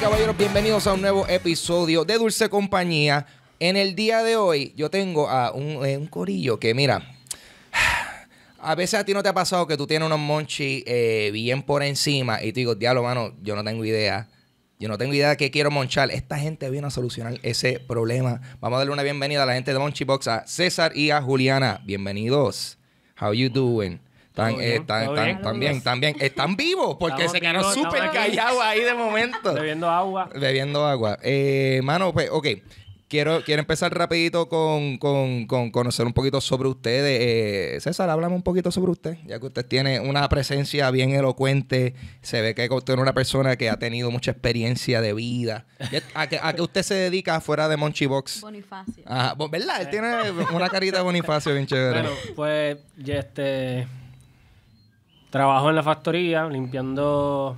caballeros, bienvenidos a un nuevo episodio de Dulce Compañía. En el día de hoy yo tengo a un, eh, corillo que, mira, a veces a ti no te ha pasado que tú tienes unos monchi eh, bien por encima y te digo, diablo, mano, yo no tengo idea. Yo no tengo idea de qué quiero monchar. Esta gente viene a solucionar ese problema. Vamos a darle una bienvenida a la gente de Monchi Box, a César y a Juliana. Bienvenidos. How you doing? Están, bien? están, bien, están vivos porque se quedaron súper callados ahí de momento. Bebiendo agua. Bebiendo agua. Eh, mano, pues, ok. Quiero, quiero empezar rapidito con, conocer un poquito sobre ustedes. Eh, César, háblame un poquito sobre usted, ya que usted tiene una presencia bien elocuente. Se ve que usted es una persona que ha tenido mucha experiencia de vida. ¿A qué, usted se dedica fuera de Monchi Box? Bonifacio. ¿Verdad? Él eh. tiene una carita de Bonifacio bien chévere. Bueno, pues, ya este... Trabajo en la factoría, limpiando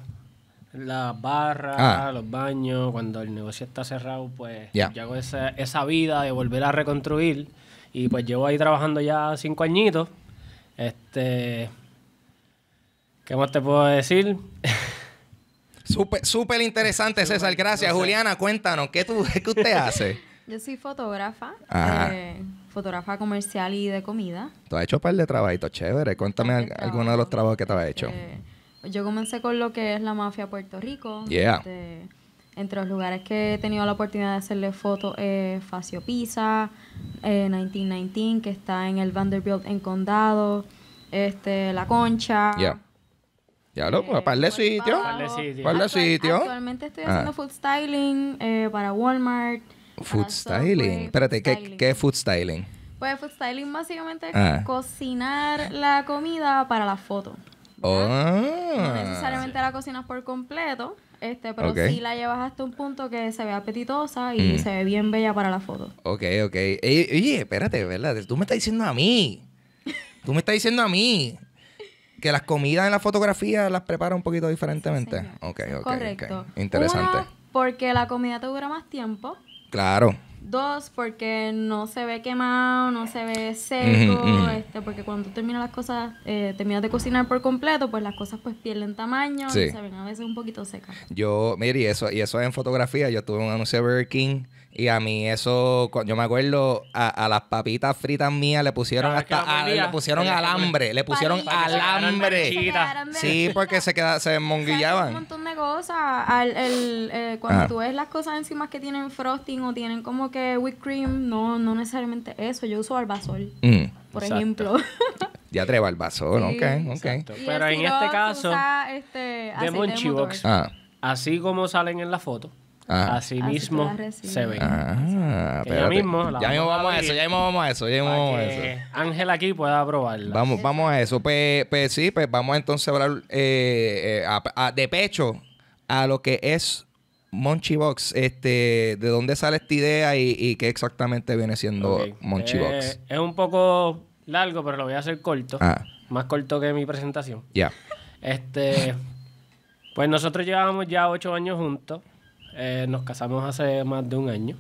las barras, ah. los baños. Cuando el negocio está cerrado, pues ya yo hago esa, esa vida de volver a reconstruir. Y pues llevo ahí trabajando ya cinco añitos. Este. ¿Qué más te puedo decir? Súper, interesante, César. Gracias. Juliana, cuéntanos, ¿qué, tú, qué usted hace? Yo soy fotógrafa. Ajá. Eh, fotógrafa comercial y de comida. Tú has hecho un par de trabajitos chéveres. Cuéntame algunos de los trabajos que te has hecho. Eh, yo comencé con lo que es la mafia Puerto Rico. Yeah. Este, entre los lugares que he tenido la oportunidad de hacerle fotos es Facio Pisa, 1919, eh, que está en el Vanderbilt en Condado, este, La Concha. Yeah. Ya lo, eh, pues, par de sitios. Par de sitios. actualmente estoy ah. haciendo food styling para Walmart. Food styling. Pues, espérate, ¿qué, es food styling? Pues food styling básicamente es ah. cocinar la comida para la foto. No ah. necesariamente la cocinas por completo, este, pero sí la llevas hasta un punto que se ve apetitosa y mm. se ve bien bella para la foto. Ok, ok. oye, espérate, ¿verdad? Tú me estás diciendo a mí. Tú me estás diciendo a mí que las comidas en la fotografía las prepara un poquito diferentemente. ok, ok. Correcto. Interesante. porque la comida te dura más tiempo. Claro. Dos, porque no se ve quemado, no se ve seco, Este, porque cuando terminas las cosas, eh, terminas de cocinar por completo, pues las cosas pues pierden tamaño y se ven a veces un poquito secas. Yo, mire, y eso, y eso en fotografía, yo tuve un anuncio de Burger King y a mí eso, yo me acuerdo, a, las papitas fritas mías le pusieron hasta le pusieron alambre, le pusieron alambre. sí, porque se queda, se monguillaban. Un montón de cosas. Eh, cuando tú ves las cosas encima que tienen frosting o tienen como que whipped cream, no, no necesariamente eso. Yo uso albasol, mm. por ejemplo. Ya trae albasol, sí. ok, ok. Pero en este caso, este, de Monchibox, ah. así como salen en la foto, Ah. ...así mismo se ve. Ah, ya mismo, ya mismo vamos a, eso, ya mismo vamos a eso, ya mismo vamos a eso. Ángel aquí pueda probarlo. Vamos, vamos a eso. Pues, pues, sí, pues vamos entonces a hablar eh, eh, de pecho a lo que es Box Este, ¿De dónde sale esta idea y, qué exactamente viene siendo okay. Box? Eh, es un poco largo, pero lo voy a hacer corto. Ah. Más corto que mi presentación. Ya. Este, pues nosotros llevábamos ya ocho años juntos. Eh, nos casamos hace más de un año.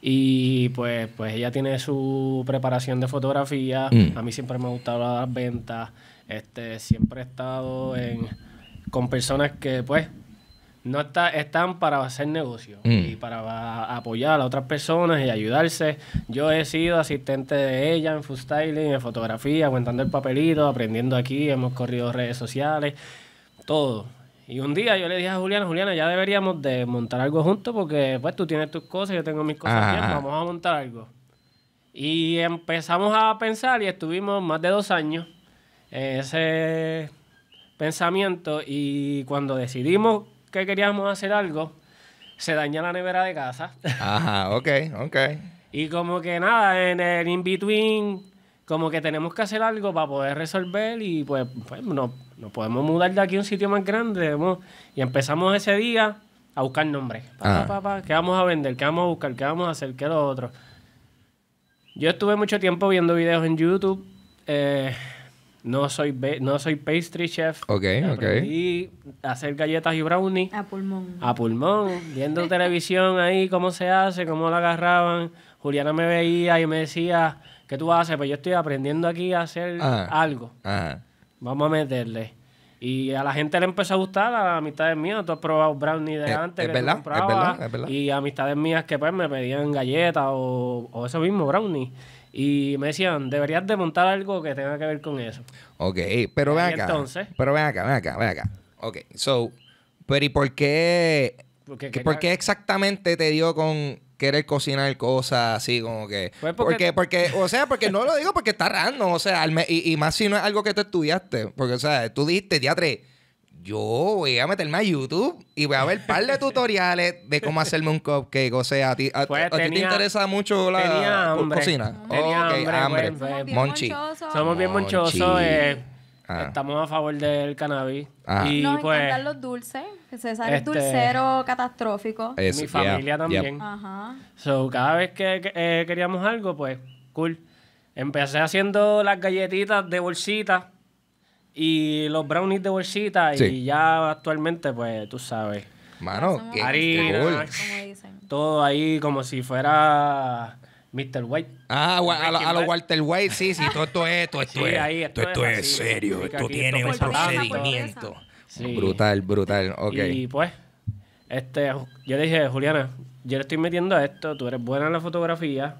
Y pues, pues ella tiene su preparación de fotografía. Mm. A mí siempre me ha gustado las ventas. Este, siempre he estado en, con personas que pues no está, están para hacer negocio mm. y para apoyar a otras personas y ayudarse. Yo he sido asistente de ella en food styling, en fotografía, aguantando el papelito, aprendiendo aquí, hemos corrido redes sociales, todo. Y un día yo le dije a Juliana, Juliana, ya deberíamos de montar algo juntos porque pues tú tienes tus cosas, yo tengo mis cosas vamos a montar algo. Y empezamos a pensar y estuvimos más de dos años en eh, ese pensamiento y cuando decidimos que queríamos hacer algo, se daña la nevera de casa. Ajá, ok, ok. y como que nada, en el in-between, como que tenemos que hacer algo para poder resolver y pues, pues no, nos podemos mudar de aquí a un sitio más grande. y empezamos ese día a buscar nombres. Ah. ¿Qué vamos a vender? ¿Qué vamos a buscar? ¿Qué vamos a hacer? ¿Qué lo otro? Yo estuve mucho tiempo viendo videos en YouTube. Eh, no soy, no soy pastry chef. Ok, Y hacer galletas y brownies. A pulmón. A pulmón. Viendo televisión ahí, cómo se hace, cómo la agarraban. Juliana me veía y me decía, ¿qué tú haces? Pues yo estoy aprendiendo aquí a hacer ah. algo. Ah. Vamos a meterle. Y a la gente le empezó a gustar a amistades mías. Tú has probado brownie de eh, antes. Es que verdad, es verdad, Y amistades mías que pues me pedían galletas o, o eso mismo, brownie. Y me decían, deberías de montar algo que tenga que ver con eso. Ok, pero ven acá. Entonces, pero ven acá, ven acá, ven acá. Ok, so, pero ¿y por qué? ¿Por qué exactamente te dio con querer cocinar cosas así como que pues porque... o sea porque no lo digo porque está rando, o sea y, y, más si no es algo que tú estudiaste porque o sea tú dijiste teatre yo voy a meterme a YouTube y voy a ver un par de tutoriales de cómo hacerme un cupcake. O sea, a ti, a, pues ti te interesa mucho la cocina. hambre. Pues. Monchi. Somos bien monchosos. Ah. Estamos a favor del cannabis. Ah. Y Nos pues, encantan los dulces. César es este, dulcero catastrófico. Mi familia también. Ajá. So, cada vez que, eh, queríamos algo, pues, cool. Empecé haciendo las galletitas de bolsita y los brownies de bolsita. Y ya actualmente, pues, tú sabes. Mano, qué, harina, todo ahí como si fuera Mr. White. Ah, a, lo- los Walter White, sí, sí, todo esto es, todo esto es, esto esto es serio, esto tiene un procedimiento. Brutal, brutal, ok. Y pues, este, yo le dije, Juliana, yo le estoy metiendo a esto, tú eres buena en la fotografía.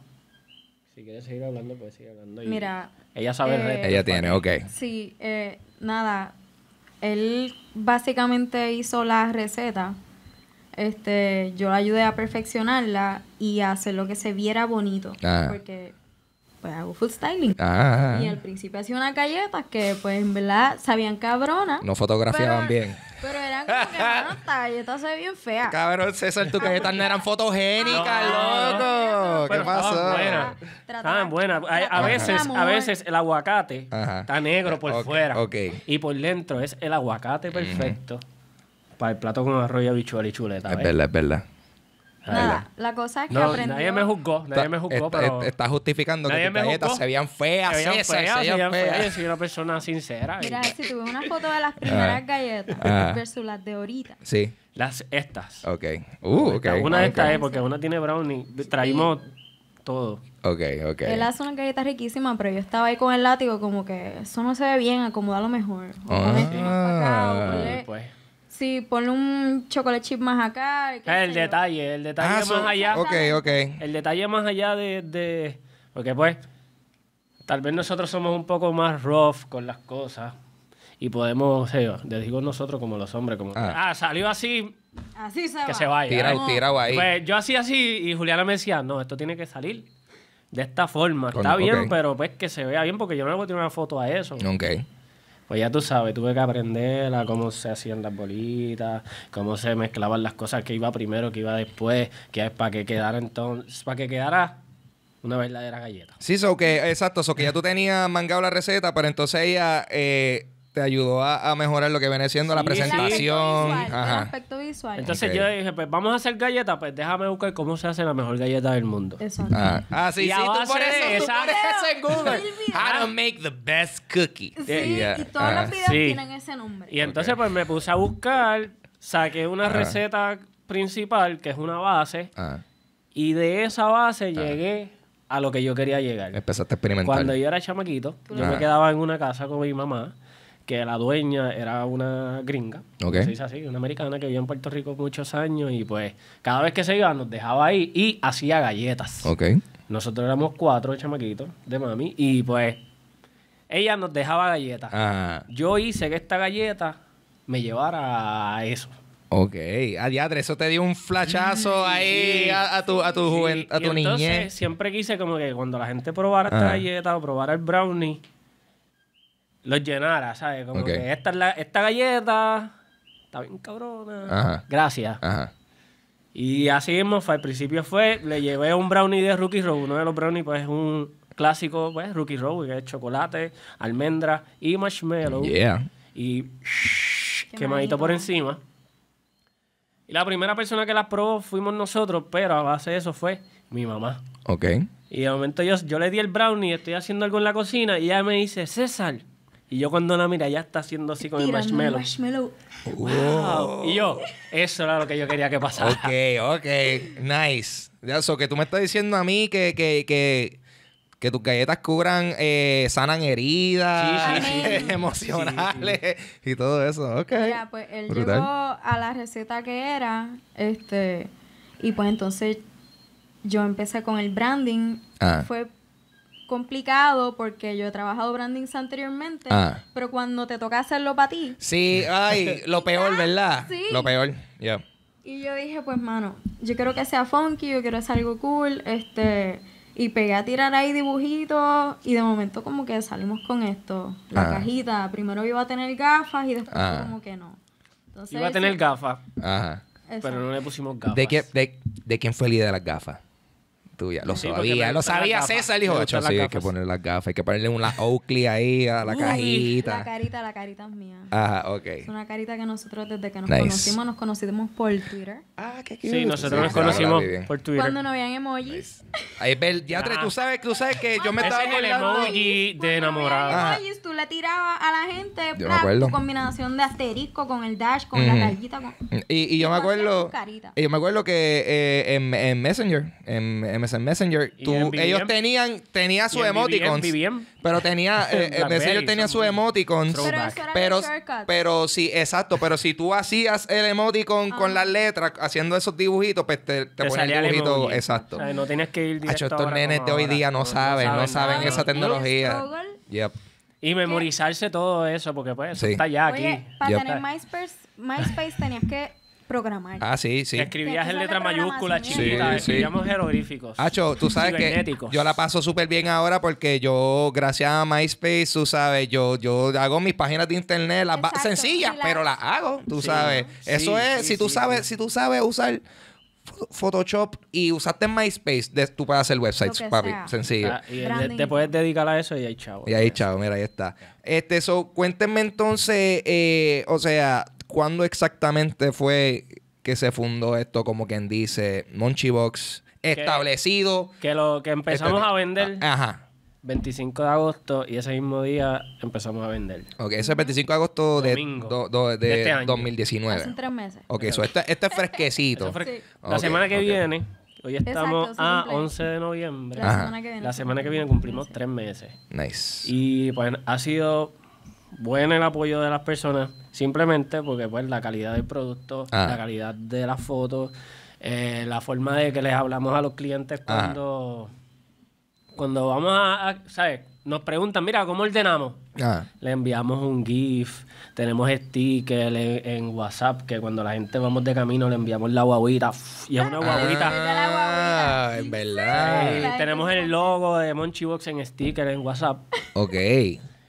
Si quieres seguir hablando, pues sigue hablando. Mira, Ella sabe el eh, Ella tiene, ok. Sí, eh, nada. Él básicamente hizo la receta. Este, yo la ayudé a perfeccionarla y hacer lo que se viera bonito. Ah. Porque pues hago food styling. Ah. Y al principio hacía unas galletas que pues en verdad sabían cabrona. No fotografiaban bien. Pero eran como que unas ah, galletas se bien feas. Cabrón, César, tus galletas no eran fotogénicas, loco. ¿Qué bueno, Buenas. Estaban buenas. A, veces, a veces el aguacate está negro por fuera. Y por dentro es el aguacate perfecto. Para el plato con arroz y habichuela y chuleta. Es verdad, es verdad. Nada, la cosa es que no, Nadie me juzgó, nadie me juzgó, pero... Está justificando que tus galletas se veían feas, se veían feas, se veían feas. Yo soy una persona sincera. Mira, si tuve una foto de las ah. primeras galletas ah, versus las de ahorita. Sí. Las estas. Ok. Uh, ok. Una de estas es porque una tiene brownie. Traímos todo. Ok, ok. Él hace una galleta riquísima, pero yo estaba ahí con el látigo como que eso no se ve bien, lo mejor. Ah, pues... Sí, ponle un chocolate chip más acá. Ah, el detalle, el detalle ah, más allá. Ok, ok. El detalle más allá de, de, Porque pues, tal vez nosotros somos un poco más rough con las cosas. Y podemos, o sea, les digo nosotros como los hombres, como... Ah. ah, salió así. Así se Que se vaya. Tirado, ahí. Pues yo hacía así y Juliana me decía, no, esto tiene que salir de esta forma. Está bien, pero pues que se vea bien porque yo no le una foto a eso. Ok. Pues ya tú sabes, tuve que aprender a cómo se hacían las bolitas, cómo se mezclaban las cosas, que iba primero, que iba después, que es para que quedara entonces, para que quedara una verdadera galleta. Sí, eso que, exacto, eso que ya tú tenías mangado la receta, pero entonces ella eh, te ayudó a, mejorar lo que viene siendo la presentación. El aspecto visual, Ajá. El aspecto visual. Entonces yo dije, pues vamos a hacer galletas, pues déjame buscar cómo se hace la mejor galleta del mundo. Exacto. Ah, ah sí, sí, tú eso, esa... en Google. How to make the best cookie. Sí, eh, y todas las videos tienen ese nombre. Y entonces pues me puse a buscar, saqué una receta principal, que es una base, ah. y de esa base ah. llegué a lo que yo quería llegar. Empezaste a experimentar. Cuando yo era chamaquito, yo me quedaba en una casa con mi mamá que la dueña era una gringa, así, una americana que vivía en Puerto Rico muchos años y pues cada vez que se iba nos dejaba ahí y hacía galletas. Okay. Nosotros éramos cuatro chamaquitos de mami y pues ella nos dejaba galletas. Ah. Yo hice que esta galleta me llevara a eso. Ok, ah, diadre, eso te dio un flachazo ahí a, tu, a tu, sí. a tu entonces, Siempre quise como que cuando la gente probara esta ah. galleta o probara el brownie, los llenara, ¿sabes? Como que esta, esta galleta está bien cabrona. Gracias. Ajá. Y así mismo fue. Al principio fue, le llevé un brownie de Rookie Row. Uno de los brownies, pues, es un clásico, pues, Rookie Row, que es chocolate, almendra y marshmallow. Yeah. Y quemadito por encima. Y la primera persona que las probó fuimos nosotros, pero a base de eso fue mi mamá. Ok. Y de momento yo, yo le di el brownie, estoy haciendo algo en la cocina y ella me dice, César, y yo cuando la mira, ya está haciendo así con el marshmallow. Y yo, eso era lo que yo quería que pasara. Ok, ok, nice. Ya, eso que tú me estás diciendo a mí que, que, tus galletas cubran, eh, sanan heridas emocionales y todo eso. Ok. Ya, pues él llegó a la receta que era, este, y pues entonces yo empecé con el branding. Ah. Fue complicado porque yo he trabajado brandings anteriormente, ah. pero cuando te toca hacerlo para ti. Sí, ay, lo peor, ah, ¿verdad? Lo peor, ya. Y yo dije, pues mano, yo quiero que sea funky, yo quiero hacer algo cool, este, y pegué a tirar ahí dibujitos y de momento como que salimos con esto, la ah. cajita, primero iba a tener gafas y después como que no. iba a tener gafas. Pero no le pusimos gafas. ¿De, qué, de, de quién fue el líder de las gafas? tuya. Lo sabía, lo sabía César, hijo de hay que poner las gafas, hay que ponerle una Oakley ahí a la cajita. La carita, la carita es mía. Ajá, ok. Es una carita que nosotros desde que nos conocimos, nos conocimos por Twitter. Ah, qué cute. Sí, nosotros nos conocimos por Twitter. Cuando no habían emojis. Ahí ves, diatre, ah. tú sabes, tú sabes que yo me estaba es el emoji de enamorada. emojis, tú le tirabas a la gente ah, tu combinación de asterisco con el dash, con la Con... Y, y yo me acuerdo, y yo me acuerdo que eh, en, Messenger, en en Messenger. ellos tenían, tenía su emoticons. Pero tenía, eh, tenían eh, tenía su emoticons. Pero, pero, sí, exacto. Pero si tú hacías el emoticon con ah. las letras, haciendo esos dibujitos, pues te, te, el dibujito. exacto. no tenías que ir directo estos nenes de hoy día no, saben, no saben, esa tecnología. Y memorizarse todo eso, porque pues está ya aquí. para tener MySpace tenías que programar. Ah, sí, sí. Escribías en letra mayúscula, chiquita. escribíamos jeroglíficos. Hacho, tú sabes que yo la paso súper bien ahora porque yo, gracias a MySpace, tú sabes, yo, yo hago mis páginas de internet las sencillas, pero las hago, tú sabes. Eso es, si tú sabes, si tú sabes usar Photoshop y usaste MySpace, de, tú puedes hacer websites, papi. Sencillo. Ah, y te puedes dedicar a eso y ahí chavo. Y ahí chavo, mira, ahí está. Este, so, cuéntenme entonces, eh, o sea, ¿cuándo exactamente fue que se fundó esto? Como quien dice, Monchibox establecido. Que lo que empezamos este, a vender. Ah, ajá. 25 de agosto y ese mismo día empezamos a vender. Ok, ese es 25 de agosto de, de, 2019. Este Hace tres meses. Ok, eso este, este, es fresquecito. La semana que viene, hoy estamos a 11 de noviembre. La semana, que viene, la semana que viene cumplimos tres meses. Nice. Y pues ha sido buen el apoyo de las personas, simplemente porque pues la calidad del producto, ah. la calidad de las fotos, eh, la forma de que les hablamos a los clientes cuando, cuando vamos a, ¿sabes? Nos preguntan, mira, ¿cómo ordenamos? Ah. Le enviamos un GIF, tenemos stickers en WhatsApp, que cuando la gente vamos de camino le enviamos la guaguita. Y es una ah, guaguita. Ah, en verdad. tenemos el logo de Monchibox en sticker en WhatsApp. Ok.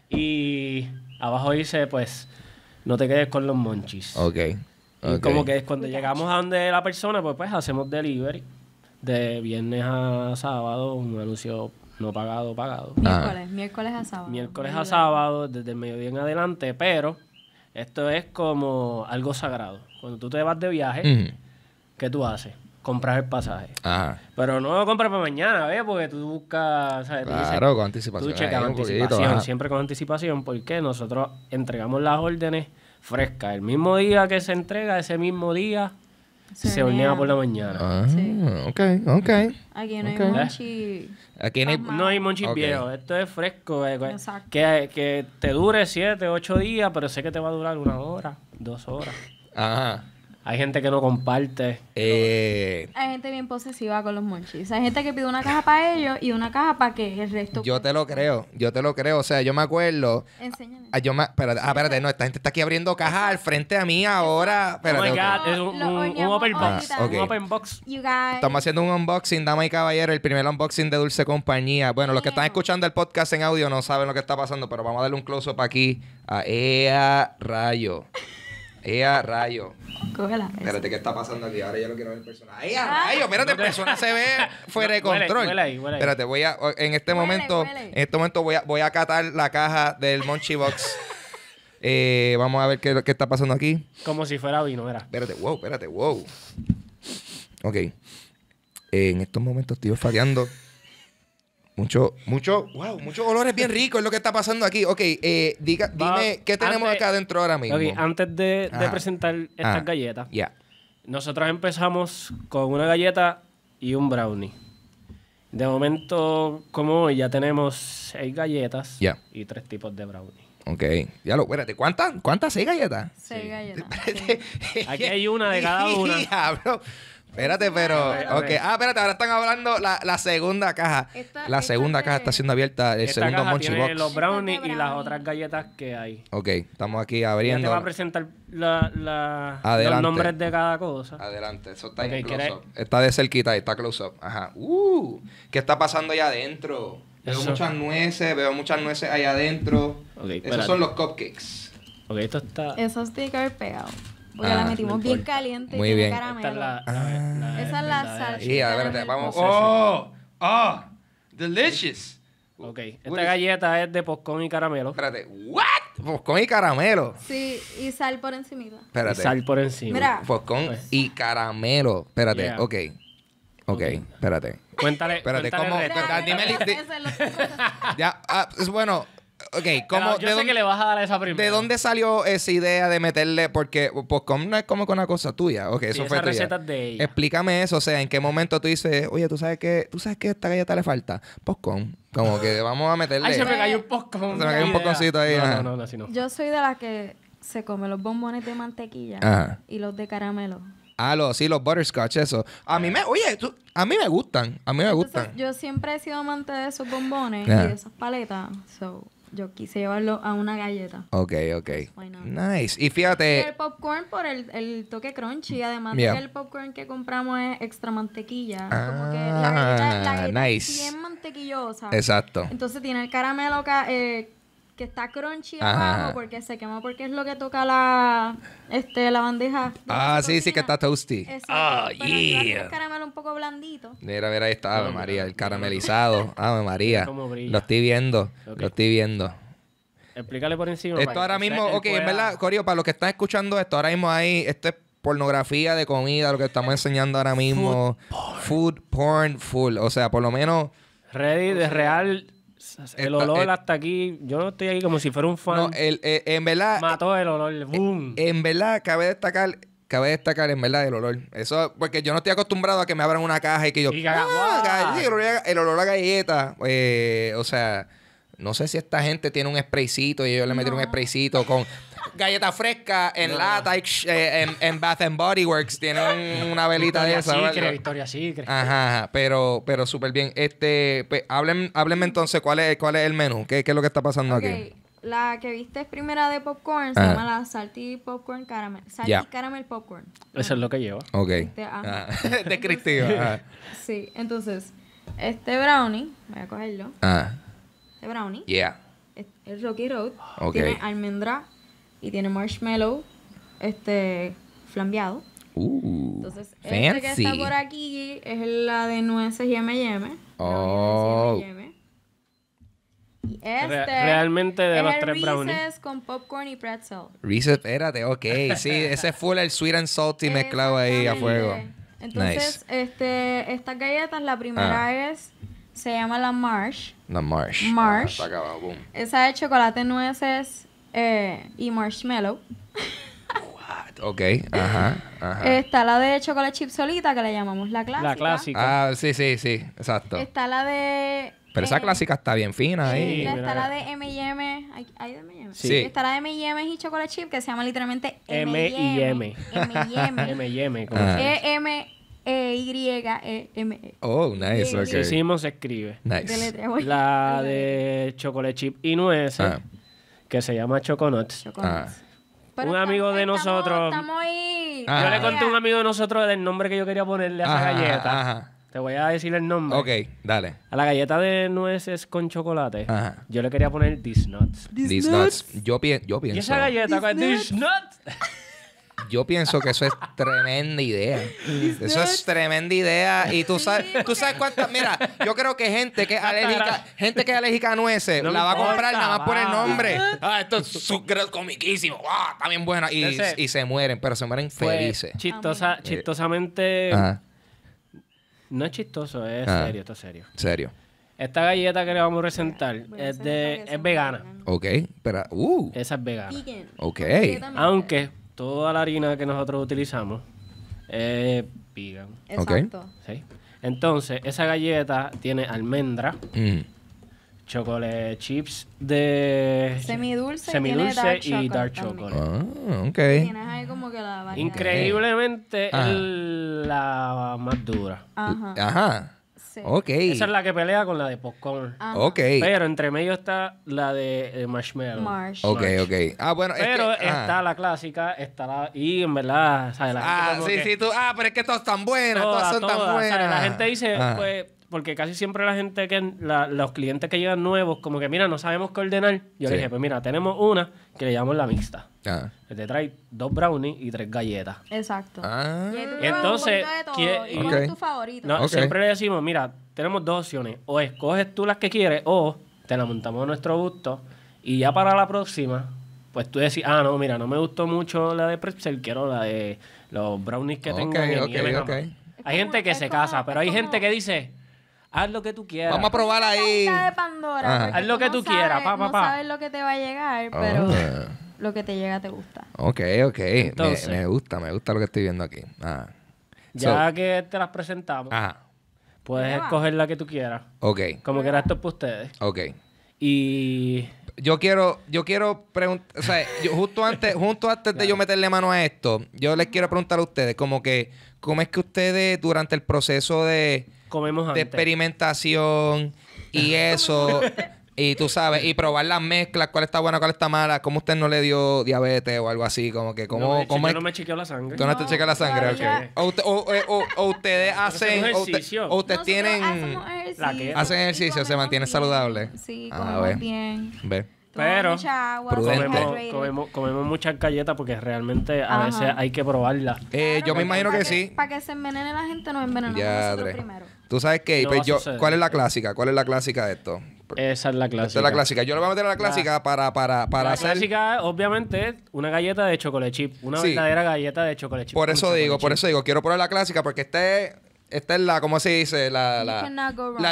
Y Abajo dice, pues, no te quedes con los monchis. Ok. como que es cuando llegamos a donde la persona, pues, pues hacemos delivery de viernes a sábado, un anuncio no pagado, pagado. Miércoles, miércoles a sábado. Miércoles a sábado, desde el mediodía en adelante, pero esto es como algo sagrado. Cuando tú te vas de viaje, ¿qué tú haces? comprar el pasaje. Ajá. Pero no lo compras para mañana, ¿ves? Porque tú buscas... ¿sabes? Claro, con anticipación. Tú checas eh, anticipación, siempre con anticipación, porque nosotros entregamos las órdenes frescas. El mismo día que se entrega, ese mismo día se, se por la mañana. Ah, Ok, ok. Aquí no hay monchi. Aquí no hay, no hay Esto es fresco. Eh, que, que te dure 7, 8 días, pero sé que te va a durar una hora, dos horas. Ajá. Hay gente que no comparte. Eh, Hay gente bien posesiva con los monchis. Hay gente que pide una caja para ellos y una caja para que el resto. Yo te lo creo, yo te lo creo. O sea, yo me acuerdo. Enséñame. Ah, ah, espérate, no, esta gente está aquí abriendo cajas al frente a mí ahora. Espérate, oh es un, open box. Un open box. Estamos haciendo un unboxing, damas y caballero, el primer unboxing de Dulce Compañía. Bueno, los que están escuchando el podcast en audio no saben lo que está pasando, pero vamos a darle un close-up aquí a EA Rayo. ¡Ea, rayo! Cógela. Espérate, ¿qué está pasando aquí? Ahora ya lo quiero ver en persona. ¡Ea, ah. rayo! Espérate, el persona se ve fuera de control. Huele, ahí, huele ahí. Espérate, voy a... En este momento... En este momento voy a, voy a catar la caja del Monchi Box. Eh, vamos a ver qué, qué está pasando aquí. Como si fuera vino, ¿verdad? Espérate, wow, espérate, wow. Ok. en estos momentos estoy fallando. Mucho, mucho, wow, muchos olores bien ricos es lo que está pasando aquí. Ok, eh, dime qué tenemos acá adentro ahora mismo. Ok, antes de, presentar estas galletas, ya nosotros empezamos con una galleta y un brownie. De momento, como hoy, ya tenemos seis galletas y tres tipos de brownie. Ok. Ya lo, espérate, ¿cuántas? ¿Cuántas? ¿Seis galletas? Seis galletas. Aquí hay una de cada una. Espérate, pero. Ah, espérate, ahora están hablando la, segunda caja. la segunda caja está siendo abierta, el Esta segundo caja tiene Box. los brownies y las este otras galletas que hay. Ok, estamos aquí Ya te voy a presentar los nombres de cada cosa. Adelante, eso está en el close up. Está de cerquita ahí, está close up. Ajá. Uh, ¿qué está pasando ahí adentro? Veo muchas nueces, veo muchas nueces ahí adentro. Esos son los cupcakes. Ok, esto está... Esos stickers pegados. Porque la ah, metimos bien caliente. Muy Caramelo. Ah. esa es la salsa. vamos. Oh, ¡Oh! ¡Oh! ¡Delicious! Ok, esta galleta es de poscón y caramelo. Espérate, ¿what? Poscón y caramelo. Sí, y sal por encima. Espérate. sal por encima. Mira. Poscón pues. y caramelo. Espérate, ok. Ok, espérate. Cuéntale. Espérate, cuéntale ¿cómo? dime. ya, ah, es bueno. Ok, ¿cómo, yo de sé dónde, que le vas a dar esa primera. ¿De dónde salió esa idea de meterle? Porque Postcom pues, no es como que una cosa tuya. Ok, sí, eso fue de ella. Explícame eso. O sea, ¿en qué momento tú dices, oye, tú sabes que, tú sabes que esta galleta le falta? Postcom. Como que vamos a meterle. Ay, se me cayó un eh, postcom. Se me cayó un poconcito ahí. No, no, no. Yo soy de las que se come los bombones de mantequilla y los de caramelo. Ah, los, sí, los butterscotch, eso. A mí me, oye, a mí me gustan, a mí me gustan. Yo siempre he sido amante de esos bombones y de esas paletas, so yo quise llevarlo a una galleta. Ok, ok. Nice. Y fíjate. el popcorn por el, toque crunchy. Además el popcorn que compramos es extra mantequilla. Ah, como la galleta, nice. bien mantequillosa. Exacto. Entonces tiene el caramelo que... Eh, que está crunchy abajo porque se quema porque es lo que toca la este la bandeja. Ah, sí, sí que está toasty. Ah, Un caramelo un poco blandito. Mira, mira, ahí está, Ave María, el caramelizado. Ave María. Lo estoy viendo, lo estoy viendo. Explícale por encima. Esto ahora mismo, ok, en verdad, Corio, para los que están escuchando esto, ahora mismo ahí, esto es pornografía de comida, lo que estamos enseñando ahora mismo. Food porn, Food porn full. O sea, por lo menos. Ready de real el olor hasta aquí, yo no estoy aquí como si fuera un fan. Eh, en verdad. Mató el olor, eh, boom. En, verdad, cabe destacar cabe destacar en verdad el olor. Eso, porque yo no estoy acostumbrado a que me abran una caja y que yo. Ah, el olor a galleta. Eh, o sea, no sé si esta gente tiene un spraycito y yo le metí un spraycito con Galleta fresca en lata, eh, en, Bath and Body Works. Tiene una velita de esa. sí Victoria Secret. Ajá, ajá. Pero, pero súper bien. Este, pues, háblenme entonces cuál es, cuál es el menú. ¿Qué, qué es lo que está pasando aquí? La que viste es primera de popcorn, se llama la Salty Popcorn Caramel. Salty Caramel Popcorn. Eso es lo que lleva. Ok. de este, ah. sí, entonces, este brownie, voy a cogerlo. Ah. Este brownie. Yeah. Es, Rocky Road. Tiene almendra, y tiene marshmallow este flambeado. Uh, Entonces, este que está por aquí es la de nueces y M&M. Oh. Y este realmente de los tres brownies. con popcorn y pretzel. Reese's, espérate, ok. Sí, ese full el sweet and salty mezclado ahí a fuego. Entonces, esta este, estas galletas, la primera ah. es se llama la Marsh. La Marsh. Marsh. Ah, Esa es chocolate nueces eh, y marshmallow. Ok, ajá, Está la de chocolate chip solita, que le llamamos la clásica. La clásica. Ah, sí, sí, sí, exacto. Está la de... Pero esa eh, clásica está bien fina ahí. Está la de M&M. ¿Hay, ¿Hay de M&M? Sí. Está la de m y chocolate chip, que se llama literalmente m M&M. M&M. m m m e e y E-Y-E-M-E. E. Oh, nice, ok. Si mismo se escribe. Nice. La de chocolate chip y nueces. Ah que se llama Choconuts. Ah. un amigo de nosotros. Estamos ah. Yo le conté a un amigo de nosotros el nombre que yo quería ponerle a esa galleta. Te voy a decir el nombre. Ok, dale. A la galleta de nueces con chocolate, yo le quería poner Disnuts. Disnuts. Yo, pienso. Y esa galleta con Disnuts? yo pienso que eso es tremenda idea. Eso es tremenda idea. Y tú sabes, tú sabes cuántas. Mira, yo creo que gente que es alérgica, gente que es alérgica a nueces, la va a comprar nada más por el nombre. Ah, esto es comiquísimo. Ah, está bien buena. Y, y se mueren, pero se mueren pues, felices. Chistosa, chistosamente. Eh, no es chistoso, es serio, esto es serio. Serio. Esta galleta que le vamos a presentar es, de, es vegana. Ok, pero... Uh. Esa es vegana. Ok. Aunque toda la harina que nosotros utilizamos es vegan. Exacto. ¿Sí? Entonces, esa galleta tiene almendra, mm. chocolate chips de semidulce, semidulce y dark chocolate. Ah, okay. Increíblemente la más dura. Ajá. Esa es la que pelea con la de popcorn. Pero entre medio está la de, eh, marshmallow. Marsh. Ok, Ah, bueno. Pero es está la clásica, está la. Y en verdad, ¿sabes? ah, sí, sí, tú. Ah, pero es que todas están buenas, todas, son tan buenas. La gente dice, pues porque casi siempre la gente que, los clientes que llegan nuevos, como que mira, no sabemos qué ordenar. Yo le dije, pues mira, tenemos una que le llamamos la mixta. Ah. Que te trae dos brownies y tres galletas. Exacto. Ah. Y, entonces, ¿cuál es tu favorito? No, siempre le decimos, mira, tenemos dos opciones. O escoges tú las que quieres, o te la montamos a nuestro gusto. Y ya para la próxima, pues tú decís, ah, no, mira, no me gustó mucho la de pretzel, quiero la de los brownies que okay, tengo. Okay, okay. Hay gente que se casa, pero hay gente que dice, Haz lo que tú quieras. Vamos a probar ahí. De Pandora, Haz lo que tú quieras, papá. No sabes lo que te va a llegar, pero ah. lo que te llega te gusta. Ok, ok. me, gusta, me gusta lo que estoy viendo aquí. Ah. Ya que te las presentamos, puedes escoger la que tú quieras. Ok. Como quieras, esto es para ustedes. Ok. Y yo quiero, yo quiero preguntar, o sea, justo antes, justo antes de yo meterle mano a esto, yo les quiero preguntar a ustedes, como que, ¿cómo es que ustedes durante el proceso de, Comemos antes. de experimentación y eso. y tú sabes, y probar las mezclas, cuál está buena, cuál está mala, cómo usted no le dio diabetes o algo así, como que cómo... No, cómo no me chequeo la sangre. Tú no, te chequeas la sangre, o, o, ustedes hacen... Ejercicio. O, ustedes tienen... Ejercicio. Hacen ejercicio, se mantiene saludable Sí, ah, bien. ve Pero comemos, comemos, muchas galletas porque realmente a veces hay que probarlas. Eh, yo me imagino que, sí. Para que se envenene la gente, no envenenamos primero. Tú sabes qué? Pues ¿cuál es la clásica? ¿Cuál es la clásica de esto? Esa es la clásica. Esa es la clásica. Yo le voy a meter a la clásica para, para, para hacer. La clásica, obviamente, una galleta de chocolate chip. Una verdadera galleta de chocolate chip. Por eso digo, por eso digo, quiero poner la clásica porque esta es, este es la, ¿cómo se dice? La,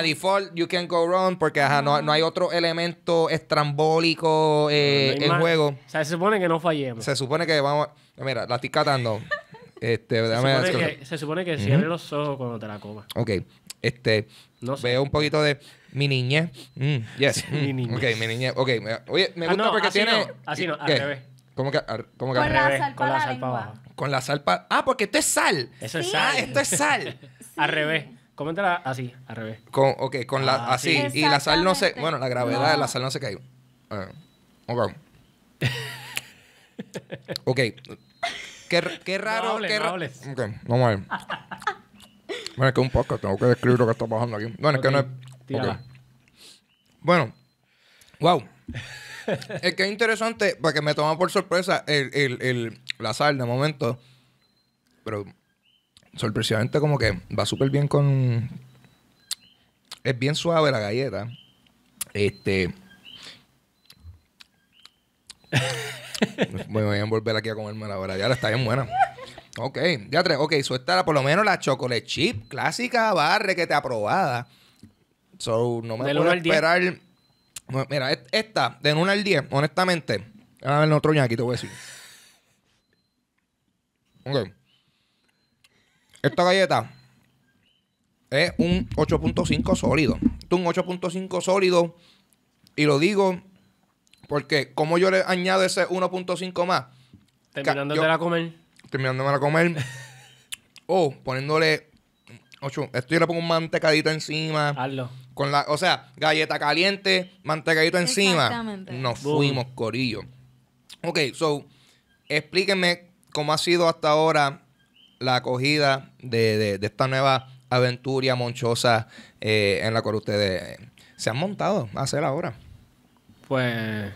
default, you can go wrong, porque ajá, no, hay otro elemento estrambólico eh, en juego. O sea, se supone que no fallemos. Se supone que vamos. Mira, la estoy catando. este, se, supone que, se supone cierre los ojos cuando te la comas. Ok. Este, Veo un poquito de mi niñez. Mm, yes. mi mm, niñez. Ok, mi niñez. Ok, oye, me ah, gusta porque tiene. así no, al revés. ¿Cómo que, con al revés? con la, la lengua. Con la sal para. Ah, porque esto es sal. Eso es sal. Ah, esto es sal. Al revés. Coméntala así, al revés. Con, ok, con la. Ah, así. Y la sal no se. Bueno, la gravedad de la sal no se cayó. ok. ok. Qué, qué raro. qué raro okay, vamos a ver. Bueno, es que un podcast, tengo que describir lo que está pasando aquí. Bueno, es que no es. Bueno, wow. es que es interesante, porque me toma por sorpresa el, el, el, la sal de momento. Pero sorpresivamente, como que va súper bien con. Es bien suave la galleta. Este. me voy a volver aquí a comerme la verdad. Ya la está bien buena. Ok, ya tres. Ok, suelta por lo menos la chocolate chip clásica barre que te aprobada. So, no me puedo esperar. mira, esta, de 1 al 10, honestamente. A ver, otro aquí te voy a decir. Ok. Esta galleta es un 8.5 sólido. Esto es un 8.5 sólido. Y lo digo porque, como yo le añado ese 1.5 más. Terminando de la comer. Terminándome a comer. o poniéndole. Ocho, esto yo le pongo un mantecadito encima. Con la, o sea, galleta caliente, mantecadito encima. Exactamente. Nos fuimos, corillo. Ok, so, explíquenme cómo ha sido hasta ahora la acogida de, esta nueva aventura monchosa eh, en la cual ustedes se han montado a hacer ahora. Pues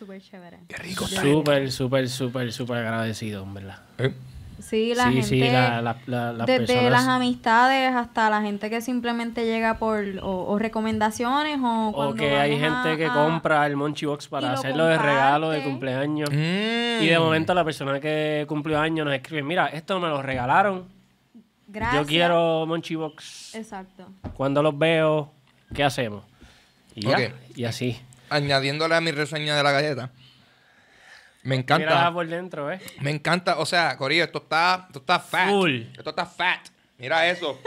súper chévere. Qué rico. Súper, súper, súper, súper agradecido, en verdad. ¿Eh? Sí, la gente. desde las amistades hasta la gente que simplemente llega por o, recomendaciones o. O que hay gente que compra el Monchi Box para hacerlo de regalo de cumpleaños. Mm. Y de momento la persona que cumplió años nos escribe: Mira, esto me lo regalaron. Gracias. Yo quiero Monchi Box. Exacto. Cuando los veo, ¿qué hacemos? y así añadiéndole a mi reseña de la galleta. Me encanta. por dentro, ¿eh? Me encanta. O sea, Corillo, esto está, esto está fat. Full. Esto está fat. Mira eso.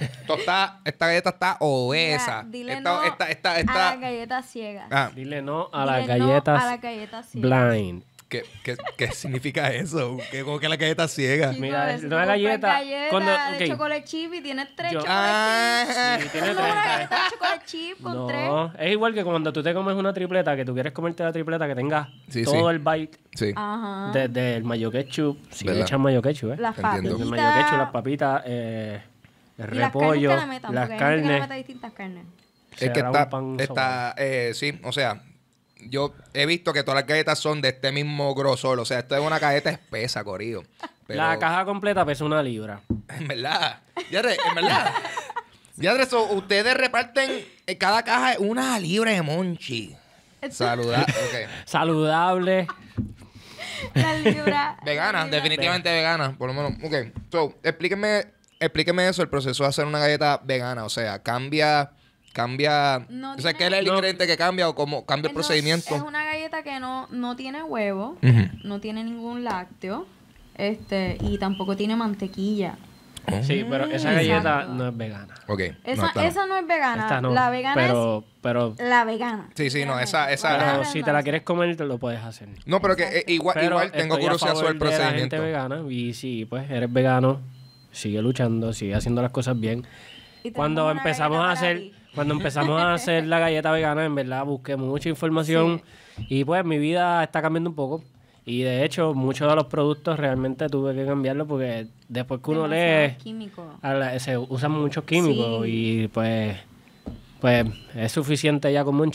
esto está, esta galleta está obesa. dile no a las galleta ciega. Ah. Dile no a las galletas no a blind. ¿Qué, qué significa eso? ¿Qué, ¿Cómo que la galleta ciega? Mira, es galleta. galleta cuando, de chocolate chip y tiene tres chocolate ah, chip. Sí, tiene chocolate chip con no, tres. Es igual que cuando tú te comes una tripleta, que tú quieres comerte la tripleta, que tengas todo el bite. Sí. Ajá. Desde el mayo ketchup. Si le echan mayo ketchup, ¿eh? Las papitas. Desde el mayo ketchup, las papitas, eh, el y repollo, las carnes. Que la metan, las Que la meta distintas carnes. Es que está, está eh, sí, o sea, yo he visto que todas las galletas son de este mismo grosor. O sea, esto es una galleta espesa, corrido. La caja completa pesa una libra. En verdad. en verdad. ¿Ya, ustedes reparten en eh, cada caja una libra de monchi. Saludable. Saludable. La libra. Vegana, definitivamente vegana, por lo menos. Ok, so, explíqueme, explíqueme eso, el proceso de hacer una galleta vegana. O sea, cambia cambia. o sea, ¿qué es el ingrediente que cambia o cómo cambia el procedimiento? Es una galleta que no, no tiene huevo, no tiene ningún lácteo, este, y tampoco tiene mantequilla. Sí, oh. pero esa galleta no es vegana. Okay. Esa, no, esa no es vegana. la vegana es pero, la vegana. Sí, sí, no, esa... esa pero si te la quieres comer, te lo puedes hacer. No, pero que eh, igual, tengo curiosidad sobre el procedimiento. De gente vegana y si pues eres vegano, sigue luchando, sigue haciendo las cosas bien. Cuando empezamos a hacer... Cuando empezamos a hacer la galleta vegana, en verdad busqué mucha información y pues mi vida está cambiando un poco. Y de hecho, muchos de los productos realmente tuve que cambiarlos porque después que uno lee. Químico. se usan muchos químicos y pues. Pues es suficiente ya con un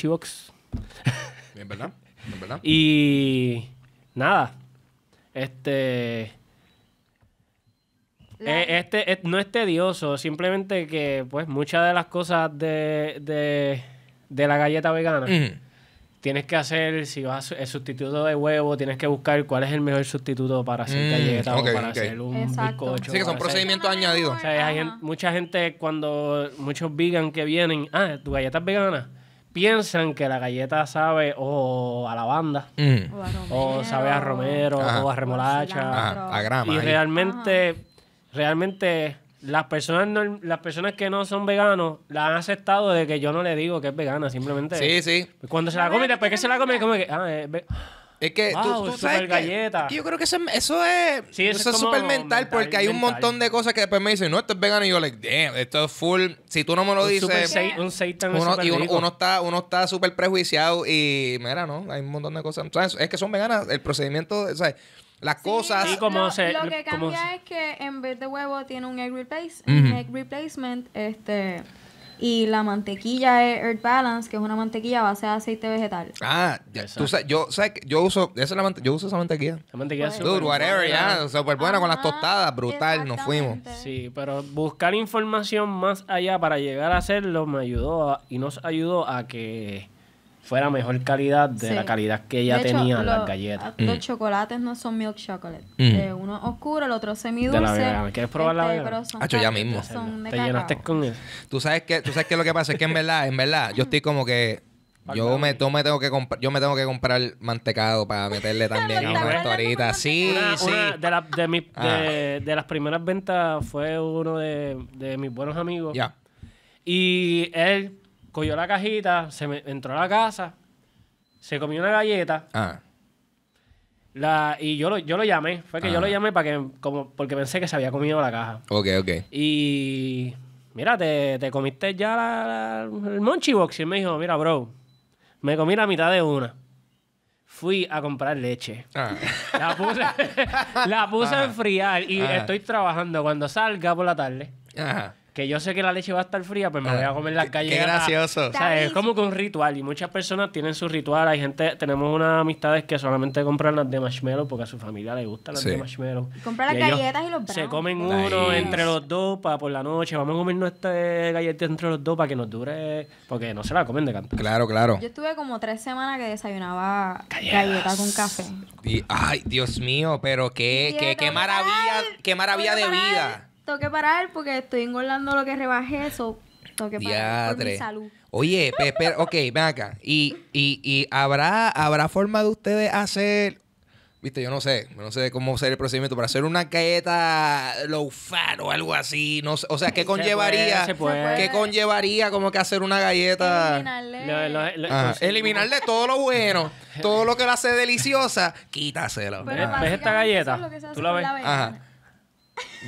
En ¿verdad? en ¿verdad? Y. Nada. Este. Eh, este, eh, no es tedioso, simplemente que pues muchas de las cosas de, la galleta vegana tienes que hacer, si vas el sustituto de huevo, tienes que buscar cuál es el mejor sustituto para hacer galletas mm, galleta o para hacer un bizcocho. Sí, que son procedimientos añadidos. mucha gente cuando, muchos vegan que vienen, ah, tu galleta es vegana piensan que la galleta sabe o a lavanda, banda, o, sabe a romero, o a remolacha, a grama. Y realmente realmente las personas las personas que no son veganos la han aceptado de que yo no le digo que es vegana, simplemente. Sí, sí. Cuando se la come, después que se la come, como que. Ah, es es que tú, sabes galleta. yo creo que eso, es eso, es, súper mental, porque hay un montón de cosas que después me dicen, no, esto es vegano y yo like, damn, esto es full. Si tú no me lo dices, un seis uno, uno, está uno está súper prejuiciado y mira, no, hay un montón de cosas. Es que son veganas, el procedimiento, sea, Las cosas. lo que cambia es que en vez de huevo tiene un egg egg replacement, este y la mantequilla es Earth Balance, que es una mantequilla base de aceite vegetal. Ah, ya, tú sabes, yo, sabes que yo uso, esa la yo uso esa mantequilla. La mantequilla pues, whatever, ya, súper buena con las tostadas, brutal, nos fuimos. Sí, pero buscar información más allá para llegar a hacerlo me ayudó y nos ayudó a que fuera mejor calidad de la calidad que ya tenía en las galletas. Ah, los mm. chocolates no son milk chocolate. Mm. Eh, uno oscuro, el otro semidulce. ¿Quieres probar la este, ya mismo. Te llenaste con él. Tú sabes que, tú sabes que lo que pasa es que en verdad, en verdad, yo estoy como que yo me, tengo que comprar... yo me tengo que comprar mantecado para meterle también a un ahorita. Sí, sí. Ah. de, las primeras ventas fue uno de, mis buenos amigos. Ya. Y él cogió la cajita, se me, entró a la casa, se comió una galleta. Ah. La, y yo lo, yo lo llamé. Fue que yo lo ah. llamé para que, como, porque pensé que se había comido la caja. Ok, ok. Y. Mira, te, comiste ya el Monchi Box. Y él me dijo, mira, bro, me comí la mitad de una. Fui a comprar leche. Ah. La puse, la puse a ah. enfriar y ah. estoy trabajando. Cuando salga por la tarde, Ajá que yo sé que la leche va a estar fría, pues me voy a ah, comer las galletas. Qué gracioso. O sea, es como que un ritual y muchas personas tienen su ritual. Hay gente, tenemos unas amistades que solamente compran las de marshmallow porque a su familia le gusta las de marshmallow. compran las galletas y los brownies. Se comen uno entre los dos para por la noche. Vamos a comernos este galleta entre los dos para que nos dure, porque no se la comen de canto. Claro, claro. Yo estuve como tres semanas que desayunaba galletas, con café. ay, Dios mío, pero qué, qué, qué maravilla, qué maravilla de vida tengo que parar porque estoy engordando lo que rebajé, eso tengo que parar por mi salud. Oye, pero, ok, ven acá. Y, y, y habrá, habrá forma de ustedes hacer Viste, yo no sé, no sé cómo hacer el procedimiento para hacer una galleta low fat o algo así, no o sea, ¿qué conllevaría? ¿Qué conllevaría como que hacer una galleta? Eliminarle, pues, eliminarle todo lo bueno, todo lo que la hace deliciosa, quítasela. Pero ¿Ves esta galleta? tú la ves. Ajá.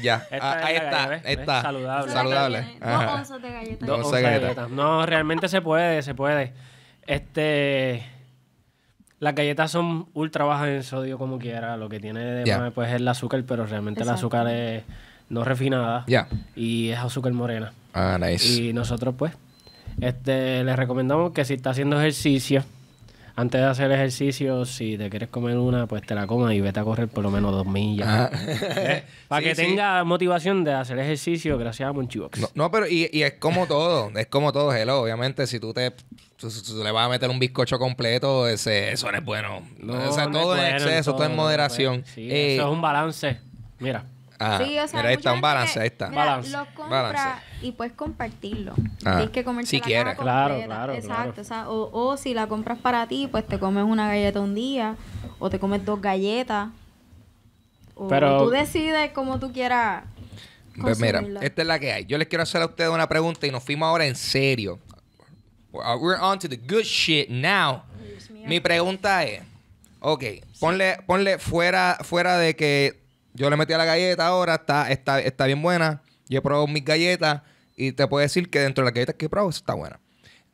Ya, ah, ahí está, está. Saludable. galletas. No, realmente se puede, se puede. Este. Las galletas son ultra bajas en sodio como quiera. Lo que tiene de pues, es el azúcar, pero realmente el azúcar es no refinada. Ya. Y es azúcar morena. Ah, nice. Y nosotros, pues, este, les recomendamos que si está haciendo ejercicio, antes de hacer ejercicio, si te quieres comer una, pues te la comas y vete a correr por lo menos dos millas. Ah. Para que tenga motivación de hacer ejercicio gracias a un No, pero y, es como todo, es como todo, hello. Obviamente, si tú te le vas a meter un bizcocho completo, ese, eso no es bueno. o sea, todo es en exceso, todo, en pues, moderación. sí, eso es eh, un balance. Mira. Ah, sí, mira, ahí está un balance, está. y puedes compartirlo. Ah, Tienes que comer si quieres. Claro, claro. Exacto. O, si la compras para ti, pues te comes una galleta un día o te comes dos galletas. O Pero, tú decides como tú quieras. Pues mira, esta es la que hay. Yo les quiero hacer a ustedes una pregunta y nos fuimos ahora en serio. We're on to the good shit now. Mi pregunta es, ok, ponle, fuera, fuera de que yo le metí a la galleta ahora, está, está, está bien buena. Yo he probado mis galletas y te puedo decir que dentro de las galletas que he probado está buena.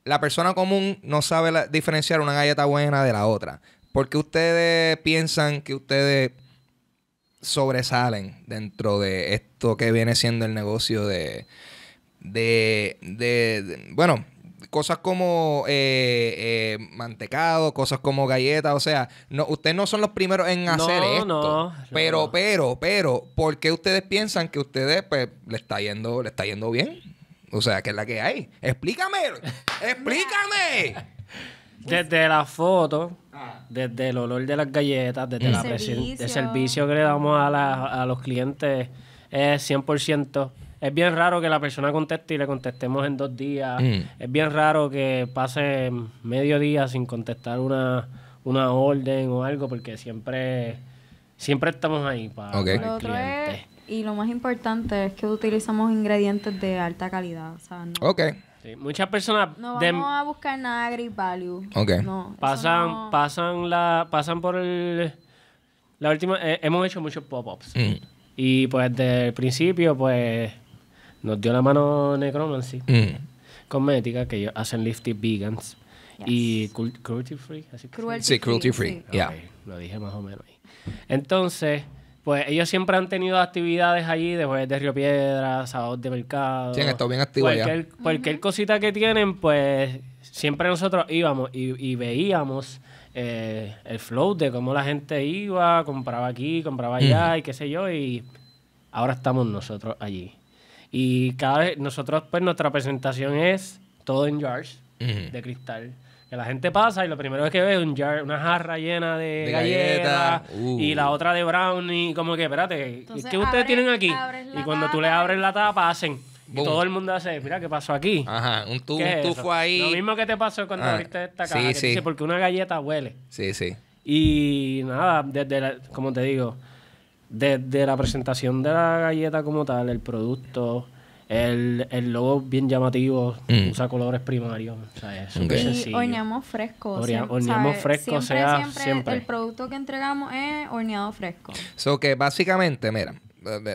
La persona común no sabe diferenciar una galleta buena de la otra. Porque ustedes piensan que ustedes sobresalen dentro de esto que viene siendo el negocio de, de, de bueno, cosas como eh, eh, mantecado, cosas como galletas, o sea, no, ustedes no son los primeros en hacer no, esto. No, pero, pero, pero, ¿por qué ustedes piensan que ustedes pues, le está yendo, le está yendo bien? O sea, que es la que hay? Explícame, explícame. Desde la foto, ah. desde el olor de las galletas, desde el la servicio. que le damos a, a los clientes es 100% es bien raro que la persona conteste y le contestemos en dos días. Mm. Es bien raro que pase medio día sin contestar una, orden o algo, porque siempre, siempre estamos ahí para, Y lo más importante es que utilizamos ingredientes de alta calidad. ok. muchas personas... No vamos a buscar nada agri value. Ok. pasan, pasan, la, pasan por el... La última... Eh, hemos hecho muchos pop-ups. Mm. Y pues desde el principio, pues nos dio la mano Necromancy. Mm. Cosmética que ellos hacen Lifty Vegans. Y Cruelty Free. sí, Cruelty Free. lo dije más o menos ahí. Entonces, pues ellos siempre han tenido actividades allí después de Río Piedra, sábados de mercado. Sí, estado bien activos cualquier, allá. Cualquier cosita que tienen, pues siempre nosotros íbamos y, veíamos eh, el flow de cómo la gente iba, compraba aquí, compraba allá y qué sé yo. Y ahora estamos nosotros allí. Y cada vez, nosotros, pues nuestra presentación es todo en jars de cristal. Que la gente pasa y lo primero que ve un una jarra llena de, galletas uh. y la otra de brownie. Como que, espérate, ¿qué ustedes tienen aquí? Y cuando tú le abres la tapa, hacen. Y todo el mundo hace, mira qué pasó aquí. Ajá, un, un tufo ahí. Lo mismo que te pasó cuando ah. abriste esta caja. Sí, sí. porque una galleta huele. Sí, sí. Y nada, desde la, como te digo, desde la presentación de la galleta como tal, el producto, el, logo bien llamativo, mm. usa colores primarios. O sea, es Y horneamos fresco. fresco, siempre, sea siempre, El producto que entregamos es horneado fresco. So que básicamente, mira,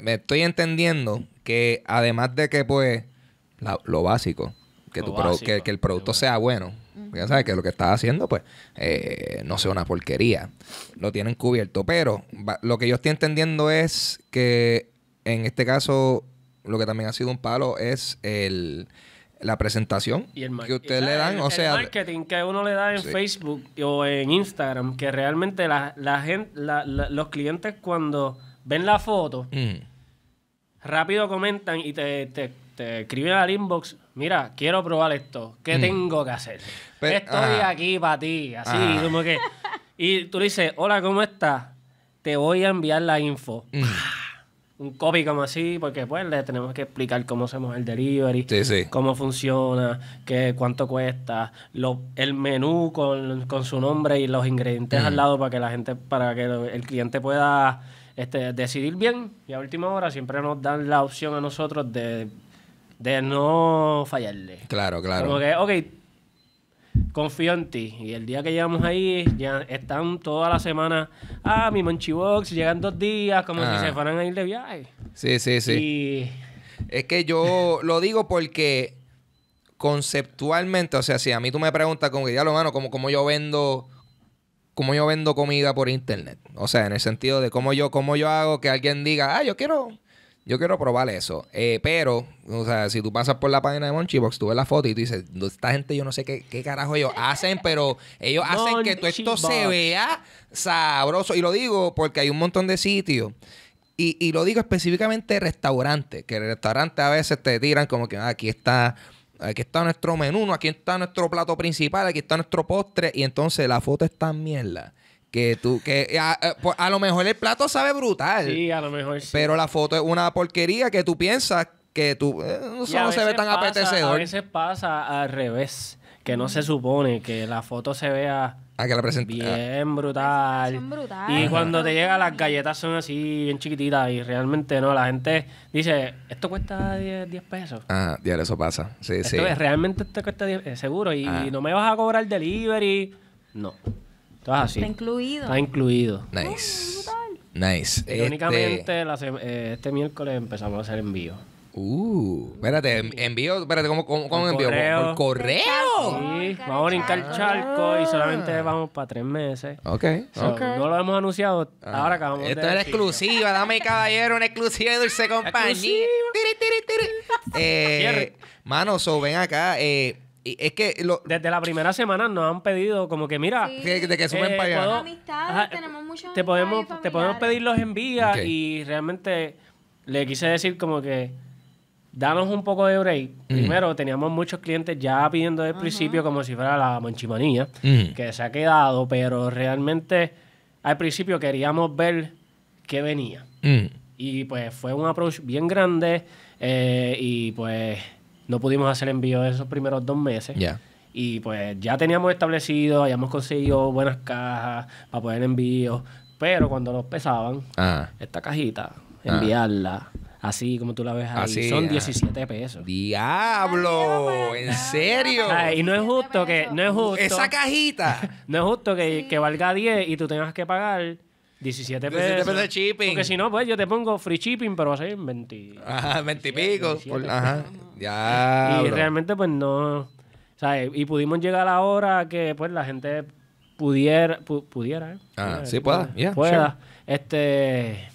me estoy entendiendo que además de que, pues, lo básico, que, tu que el producto sea bueno, ya sabes que lo que está haciendo, pues, eh, no sea una porquería. Lo tienen cubierto. Pero lo que yo estoy entendiendo es que en este caso, lo que también ha sido un palo es la presentación que ustedes le dan, o sea... El marketing que uno le da en Facebook o en Instagram, que realmente la, los clientes cuando ven la foto, mm. rápido comentan y te, te, te escriben al inbox, mira, quiero probar esto, ¿qué mm. tengo que hacer? Estoy aquí para ti, así, como que... Y tú dices, hola, ¿cómo estás? Te voy a enviar la info. Mm. Un copy como así, porque pues le tenemos que explicar cómo hacemos el delivery, cómo funciona, qué, cuánto cuesta, el menú con, su nombre y los ingredientes al mm. lado para que la gente, para que el cliente pueda este, decidir bien. Y a última hora siempre nos dan la opción a nosotros de de no fallarle. Claro, claro. Como que, ok, confío en ti. Y el día que llegamos ahí, ya están toda la semana, ah, mi Monchibox, llegan dos días, como si ah. se fueran a ir de viaje. Sí, sí, sí. Y... Es que yo lo digo porque conceptualmente, o sea, si a mí tú me preguntas como que ya lo mano, como, como yo vendo como yo vendo comida por internet, o sea, en el sentido de cómo yo cómo yo hago que alguien diga, "Ah, yo quiero yo quiero probar eso. Eh, pero, o sea, si tú pasas por la página de Monchibox, tú ves la foto y tú dices, esta gente yo no sé qué, carajo ellos hacen, pero ellos hacen que todo esto se vea sabroso. Y lo digo porque hay un montón de sitios. Y, y lo digo específicamente restaurantes, que en restaurantes a veces te tiran como que ah, aquí está aquí está nuestro menú, aquí está nuestro plato principal, aquí está nuestro postre, y entonces la foto está mierda que tú, que pues, a, lo mejor el plato sabe brutal. Sí, a lo mejor Pero la foto es una porquería que tú piensas que tú, eh, no, se ve tan apetecedor. A veces pasa al revés, que no se supone que la foto se vea... Ah, que la ah. bien brutal. brutal. Y cuando te llega las galletas son así, bien chiquititas. Y realmente no, la gente dice, esto cuesta 10, pesos. Ah, diario, eso pasa. Sí, sí. realmente esto cuesta 10 eh, seguro. y ah. no me vas a cobrar delivery. No. Ah, sí. Está incluido. Está incluido. Nice. Ah, nice. Irónicamente, únicamente este-, eh, este... miércoles empezamos a hacer envío. Uh, espérate, envío, espérate, ¿cómo, cómo, envío? Correo. ¿Por correo? Sí, vamos a brincar el ah. charco y solamente vamos para tres meses. Ok, No lo hemos anunciado, ah. ahora acabamos Esto es exclusiva, dame caballero, una exclusiva de Dulce Compañía. Tiri, tiri, tiri. Eh, Mano, so, ven acá, eh es que desde la primera semana nos han pedido como que mira de, que eh, allá. amistades, tenemos muchas te podemos te podemos pedir los envías y realmente le quise decir como que danos un poco de break. Mm. Primero teníamos muchos clientes ya pidiendo desde el principio como si fuera la manchimanía mm. que se ha quedado, pero realmente al principio queríamos ver qué venía. Mm. Y pues fue un approach bien grande eh, y pues no pudimos hacer envío esos primeros dos meses. Ya. Y pues ya teníamos establecido, habíamos conseguido buenas cajas para poder envíos, pero cuando nos pesaban, ah. esta cajita, ah. enviarla, así como tú la ves ahí, así, son 17 ah. pesos. ¡Diablo! ¿En serio? y no es justo que... No es Esa cajita. no es justo que, que valga 10 y tú tengas que pagar... 17 pesos. 17 pesos de shipping. Porque si no, pues yo te pongo free shipping, pero así a 20. Ajá, 20 y pico. ajá. Ya. Y realmente, pues no. O sea, Y pudimos llegar a la hora que pues la gente pudiera. pudiera, ¿eh? Ah, sí, pueda. Pueda. Este.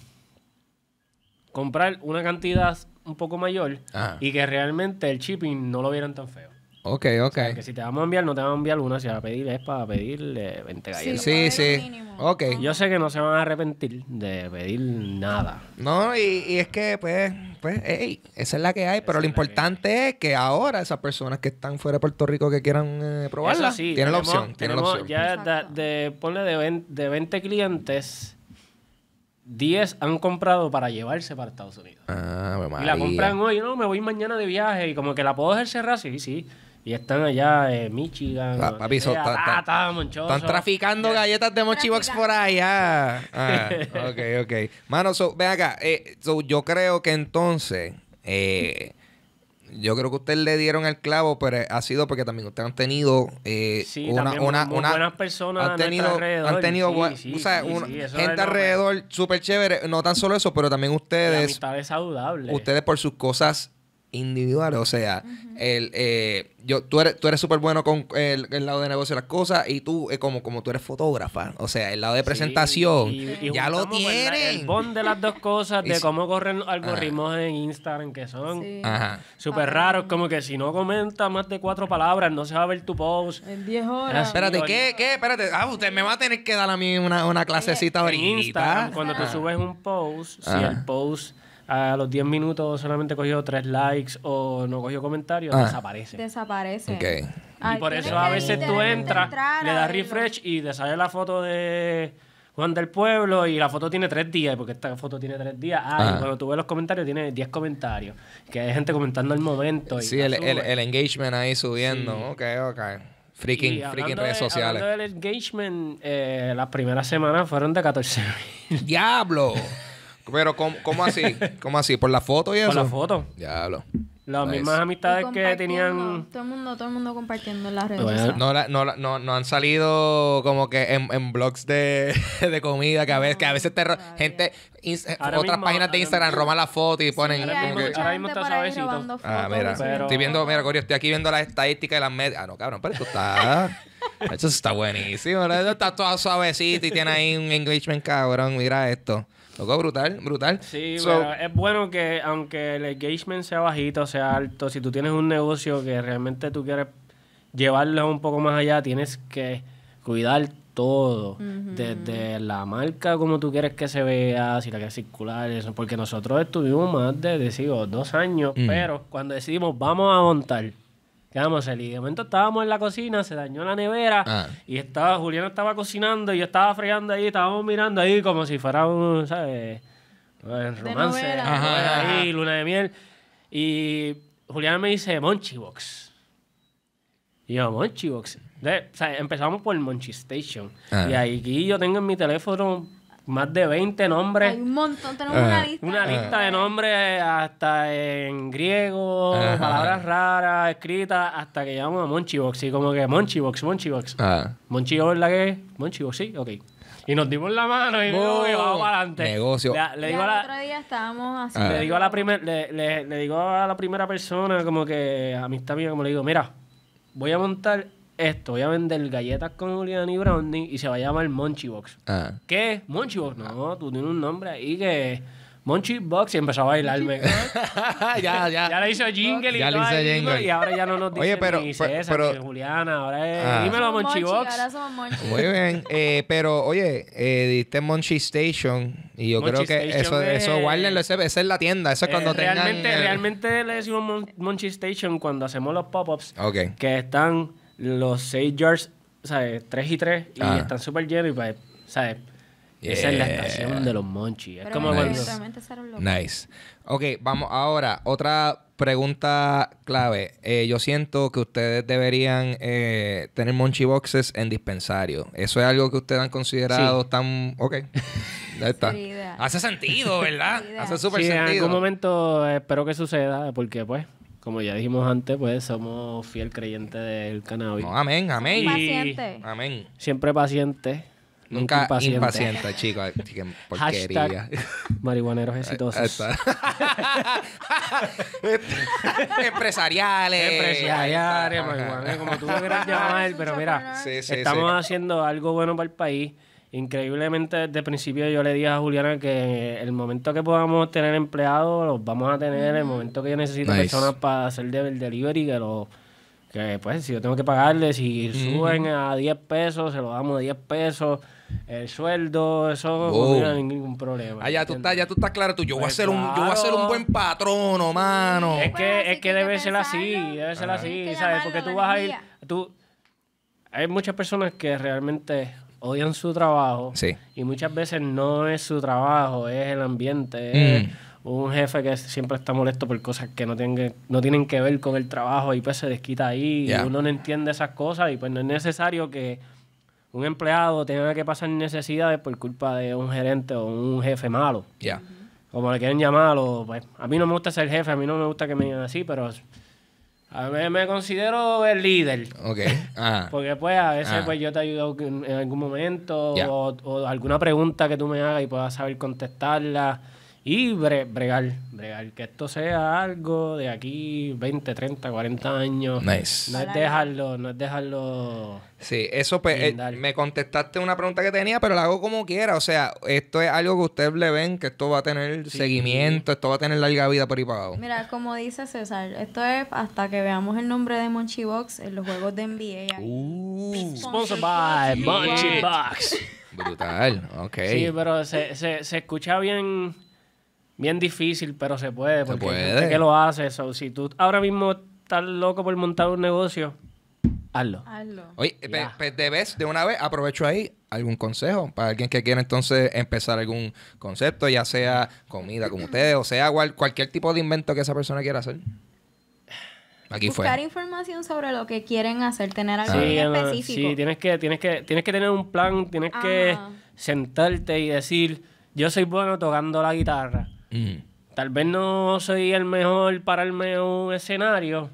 Comprar una cantidad un poco mayor y que realmente el shipping no lo vieran tan feo. Ok, ok. que si te vamos a enviar, no te vamos a enviar una, si vas a pedir es para pedirle 20 galletas. Sí, sí. sí. Ok. Yo sé que no se van a arrepentir de pedir nada. No, y, es que, pues, pues, hey, esa es la que hay, pero lo importante es que ahora esas personas que están fuera de Puerto Rico que quieran eh, probarla, tienen la opción. Tienen Ya de, ponle de 20, clientes, 10 han comprado para llevarse para Estados Unidos. Ah, pues, y la compran hoy, no, me voy mañana de viaje y como que la puedo dejar cerrar, sí, sí. Y están allá en Michigan. Ah, papi, ah, están traficando galletas de box por allá. Ah, ok, ok. Mano, ve acá. Eh, yo creo que entonces. Eh, yo creo que ustedes le dieron el clavo, pero ha sido porque también ustedes han tenido eh, una, buenas personas han tenido, alrededor. Han tenido gente alrededor súper chévere. No tan solo eso, pero también ustedes. La Ustedes por sus cosas individual, O sea, el, eh, yo, tú eres tú eres súper bueno con el, lado de negocio de las cosas y tú, eh, como, como tú eres fotógrafa, o sea, el lado de presentación, ya lo tienes El, bond de las dos cosas, de cómo corren algoritmos en Instagram, que son súper raros, como que si no comenta más de cuatro palabras, no se va a ver tu post. En 10 horas. Espérate, ¿qué? ¿Qué? Espérate. Ah, usted me va a tener que dar a mí una, clasecita ahorita. En Instagram, cuando tú subes un post, si el post a los 10 minutos solamente cogió 3 likes o no cogió comentarios, ah. desaparece. Desaparece. Okay. y por eso a veces tú entras, le das refresh y te sale la foto de Juan del Pueblo y la foto tiene 3 días, porque esta foto tiene 3 días. Ah, y ah. cuando tú ves los comentarios tiene 10 comentarios, que hay gente comentando el momento. sí, el, el, engagement ahí subiendo. Ok, ok freaking, freaking redes sociales. Hablando del engagement, eh, las primeras semanas fueron de 14.000. ¡Diablo! Pero, ¿cómo, cómo así? ¿Cómo así? ¿Por la foto y eso? Por la foto. Diablo. Las mismas amistades que tenían. Todo el mundo, todo el mundo compartiendo en las redes sociales. no, la, no, no, no, han salido como que en, en blogs de, de, comida que a veces, te ro... gente eh, otras páginas de Instagram roban la foto y ponen ahora mismo está Ah, mira. Estoy viendo, mira, Corio, estoy aquí viendo las estadísticas de las medias. Ah, no, cabrón, pero esto está. esto está buenísimo. está todo suavecito y tiene ahí un engagement, cabrón. Mira esto. Tocó brutal, brutal. Sí, bueno, es bueno que aunque el engagement sea bajito, sea alto, si tú tienes un negocio que realmente tú quieres llevarlo un poco más allá, tienes que cuidar todo, desde la marca como tú quieres que se vea, si la quieres circular, eso, porque nosotros estuvimos más de, decimos, dos años, pero cuando decidimos vamos a montar quedamos el De momento estábamos en la cocina, se dañó la nevera ah. y estaba, Juliana estaba cocinando y yo estaba fregando ahí, estábamos mirando ahí como si fuera un, ¿sabes? romance, luna de miel. Y Juliana me dice, Monchibox. Y yo, Monchibox. empezamos por Monchi Station. Ah. Y ahí yo tengo en mi teléfono más de 20 nombres. Hay un montón, tenemos una lista. Una lista de nombres hasta en griego, palabras raras, escritas, hasta que llamamos a Monchibox. Y como que Monchibox, Monchibox. Ah. Monchibox es la que Monchibox, sí, ok. Y nos dimos la mano y, oh, y vamos para adelante. Negocio. Le, digo a la, otro día estábamos así. Ah. Le, digo a la le, digo a la primera persona, como que amistad mía, como le digo, mira, voy a montar esto, voy a vender galletas con Juliana y Brownie y se va a llamar Monchi Box. Ah. ¿Qué? Monchi Box, no, tú tienes un nombre ahí que... Monchi Box y empezó a bailarme. ya, ya. Ya le hizo jingle y ya hizo jingle. Y ahora ya no nos dice Oye, pero, ni César, pero, Juliana, ahora es... Ah. Dímelo Monchi Box. Muy bien. Eh, pero, oye, eh, diste Monchi Station y yo creo que eso, es, eso guárdenlo. Esa es la tienda. Eso es cuando realmente, eh, Realmente le decimos Monchi Station cuando hacemos los pop-ups. Ok. Que están los 6 yards, ¿sabes? 3 y 3 y ah. están súper llenos y pues, ¿sabes? Esa es la estación de los monchi, Es como nice. Cuando... nice. Ok, vamos ahora. Otra pregunta clave. Eh, yo siento que ustedes deberían eh, tener monchi boxes en dispensario. ¿Eso es algo que ustedes han considerado tan...? Ok. Ahí está. Hace sentido, ¿verdad? Hace súper sentido. en algún momento eh, espero que suceda porque, pues, como ya dijimos antes, pues somos fiel creyente del cannabis. amén, amén. Paciente. Amén. Siempre paciente. Nunca impaciente, impaciente chicos. porquería. marihuaneros exitosos. Este, empresariales. Empresariales, marihuaneros, como tú lo a llamar. Pero mira, estamos haciendo algo bueno para el país. Increíblemente, desde principio yo le dije a Juliana que el momento que podamos tener empleados, los vamos a tener. El momento que yo necesito personas para hacer el delivery, que lo. que pues si yo tengo que pagarle, si suben a 10 pesos, se lo damos de 10 pesos, el sueldo, eso no tiene ningún problema. Ah, ya tú estás, ya estás claro, tú, yo, voy a pues ser un, yo voy a ser un buen patrono, mano. Es que, es que, debe ser así, debe ser así, ¿sabes? Porque tú vas a ir, tú, hay muchas personas que realmente odian su trabajo y muchas veces no es su trabajo, es el ambiente, es mm. un jefe que siempre está molesto por cosas que no tienen que, no tienen que ver con el trabajo y pues se desquita ahí uno no entiende esas cosas y pues no es necesario que un empleado tenga que pasar necesidades por culpa de un gerente o un jefe malo. Como le quieren llamarlo, pues a mí no me gusta ser jefe, a mí no me gusta que me digan así, pero a mí me considero el líder. Ok. Ah. Porque pues a veces ah. pues yo te ayudo en algún momento o, o, alguna pregunta que tú me hagas y puedas saber contestarla y bre bregar, bregar, que esto sea algo de aquí 20, 30, 40 años. Nice. No es dejarlo, no es dejarlo. Sí, eso pues, eh, me contestaste una pregunta que tenía, pero la hago como quiera. O sea, esto es algo que ustedes le ven, que esto va a tener seguimiento, esto va a tener larga vida por ahí pagado. Mira, como dice César, esto es hasta que veamos el nombre de Box en los juegos de NBA. Uh, sponsored by Box. Brutal, ok. Sí, pero se, se escucha bien bien difícil, pero se puede. Porque qué que lo hace. si tú ahora mismo estás loco por montar un negocio, hazlo. Hazlo. Oye, de una vez, aprovecho ahí algún consejo para alguien que quiera entonces empezar algún concepto, ya sea comida como ustedes, o sea cualquier tipo de invento que esa persona quiera hacer. Aquí Buscar información sobre lo que quieren hacer, tener algo eh, específico. sí, tienes que, tienes, que, tienes que tener un plan, tienes que sentarte y decir, yo soy bueno tocando la guitarra Mm. Tal vez no soy el mejor para el a escenario,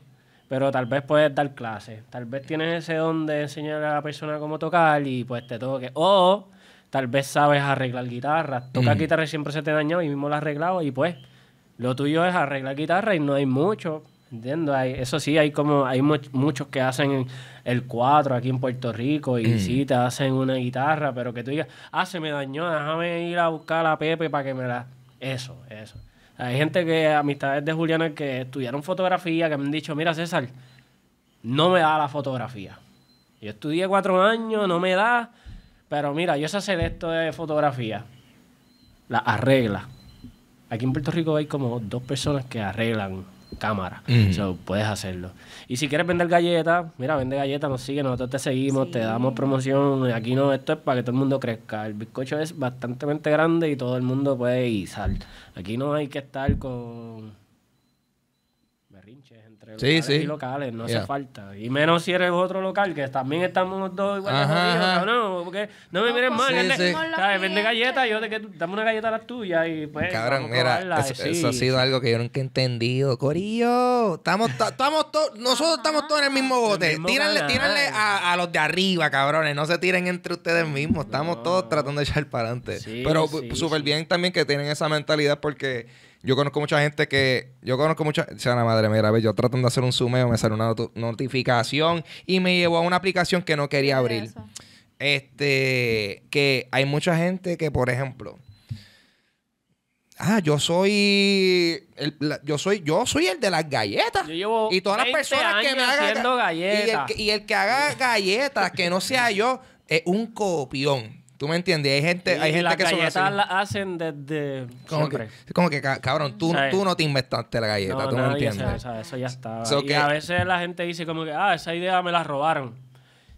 pero tal vez puedes dar clases. Tal vez tienes ese don de enseñar a la persona cómo tocar y pues te toque. O tal vez sabes arreglar guitarras. Tocar mm. guitarra siempre se te dañó y mismo la arreglaba y pues lo tuyo es arreglar guitarra y no hay mucho. Entiendo, hay, eso sí, hay como hay muchos que hacen el 4 aquí en Puerto Rico y mm. sí te hacen una guitarra, pero que tú digas, ah, se me dañó, déjame ir a buscar a Pepe para que me la eso, eso. Hay gente que, amistades de Juliana, que estudiaron fotografía, que me han dicho, mira César, no me da la fotografía. Yo estudié cuatro años, no me da, pero mira, yo sé hacer esto de fotografía. La arregla. Aquí en Puerto Rico hay como dos personas que arreglan cámara. Mm puedes hacerlo. Y si quieres vender galletas, mira, vende galletas, nos sigue, nosotros te seguimos, te damos promoción. Aquí no, esto es para que todo el mundo crezca. El bizcocho es bastante grande y todo el mundo puede sal. Aquí no hay que estar con sí, sí. y locales, no hace falta. Y menos si eres otro local, que también estamos los dos igual no, porque no me miren mal, sí, Vende galletas, yo de que dame una galleta a las tuyas y pues. Cabrón, mira, eso, ha sido algo que yo nunca he entendido. Corillo, estamos, estamos todos, nosotros estamos todos en el mismo bote. El a, los de arriba, cabrones. No se tiren entre ustedes mismos. Estamos todos tratando de echar para adelante. Pero súper bien también que tienen esa mentalidad porque yo conozco mucha gente que. Yo conozco mucha. O sea, la madre mía, a ver, yo tratando de hacer un sumeo, me sale una notificación y me llevó a una aplicación que no quería abrir. este. Que hay mucha gente que, por ejemplo. Ah, yo soy el, yo soy yo soy el de las galletas. Yo llevo y todas las personas que me hagan Y y el que haga galletas que no sea yo es un copión. ¿Tú me entiendes? Hay gente, hay gente que galletas las hacen desde como Que, como que, cabrón, tú, no te inventaste la galleta, tú entiendes. eso ya estaba. y a veces la gente dice como que, ah, esa idea me la robaron.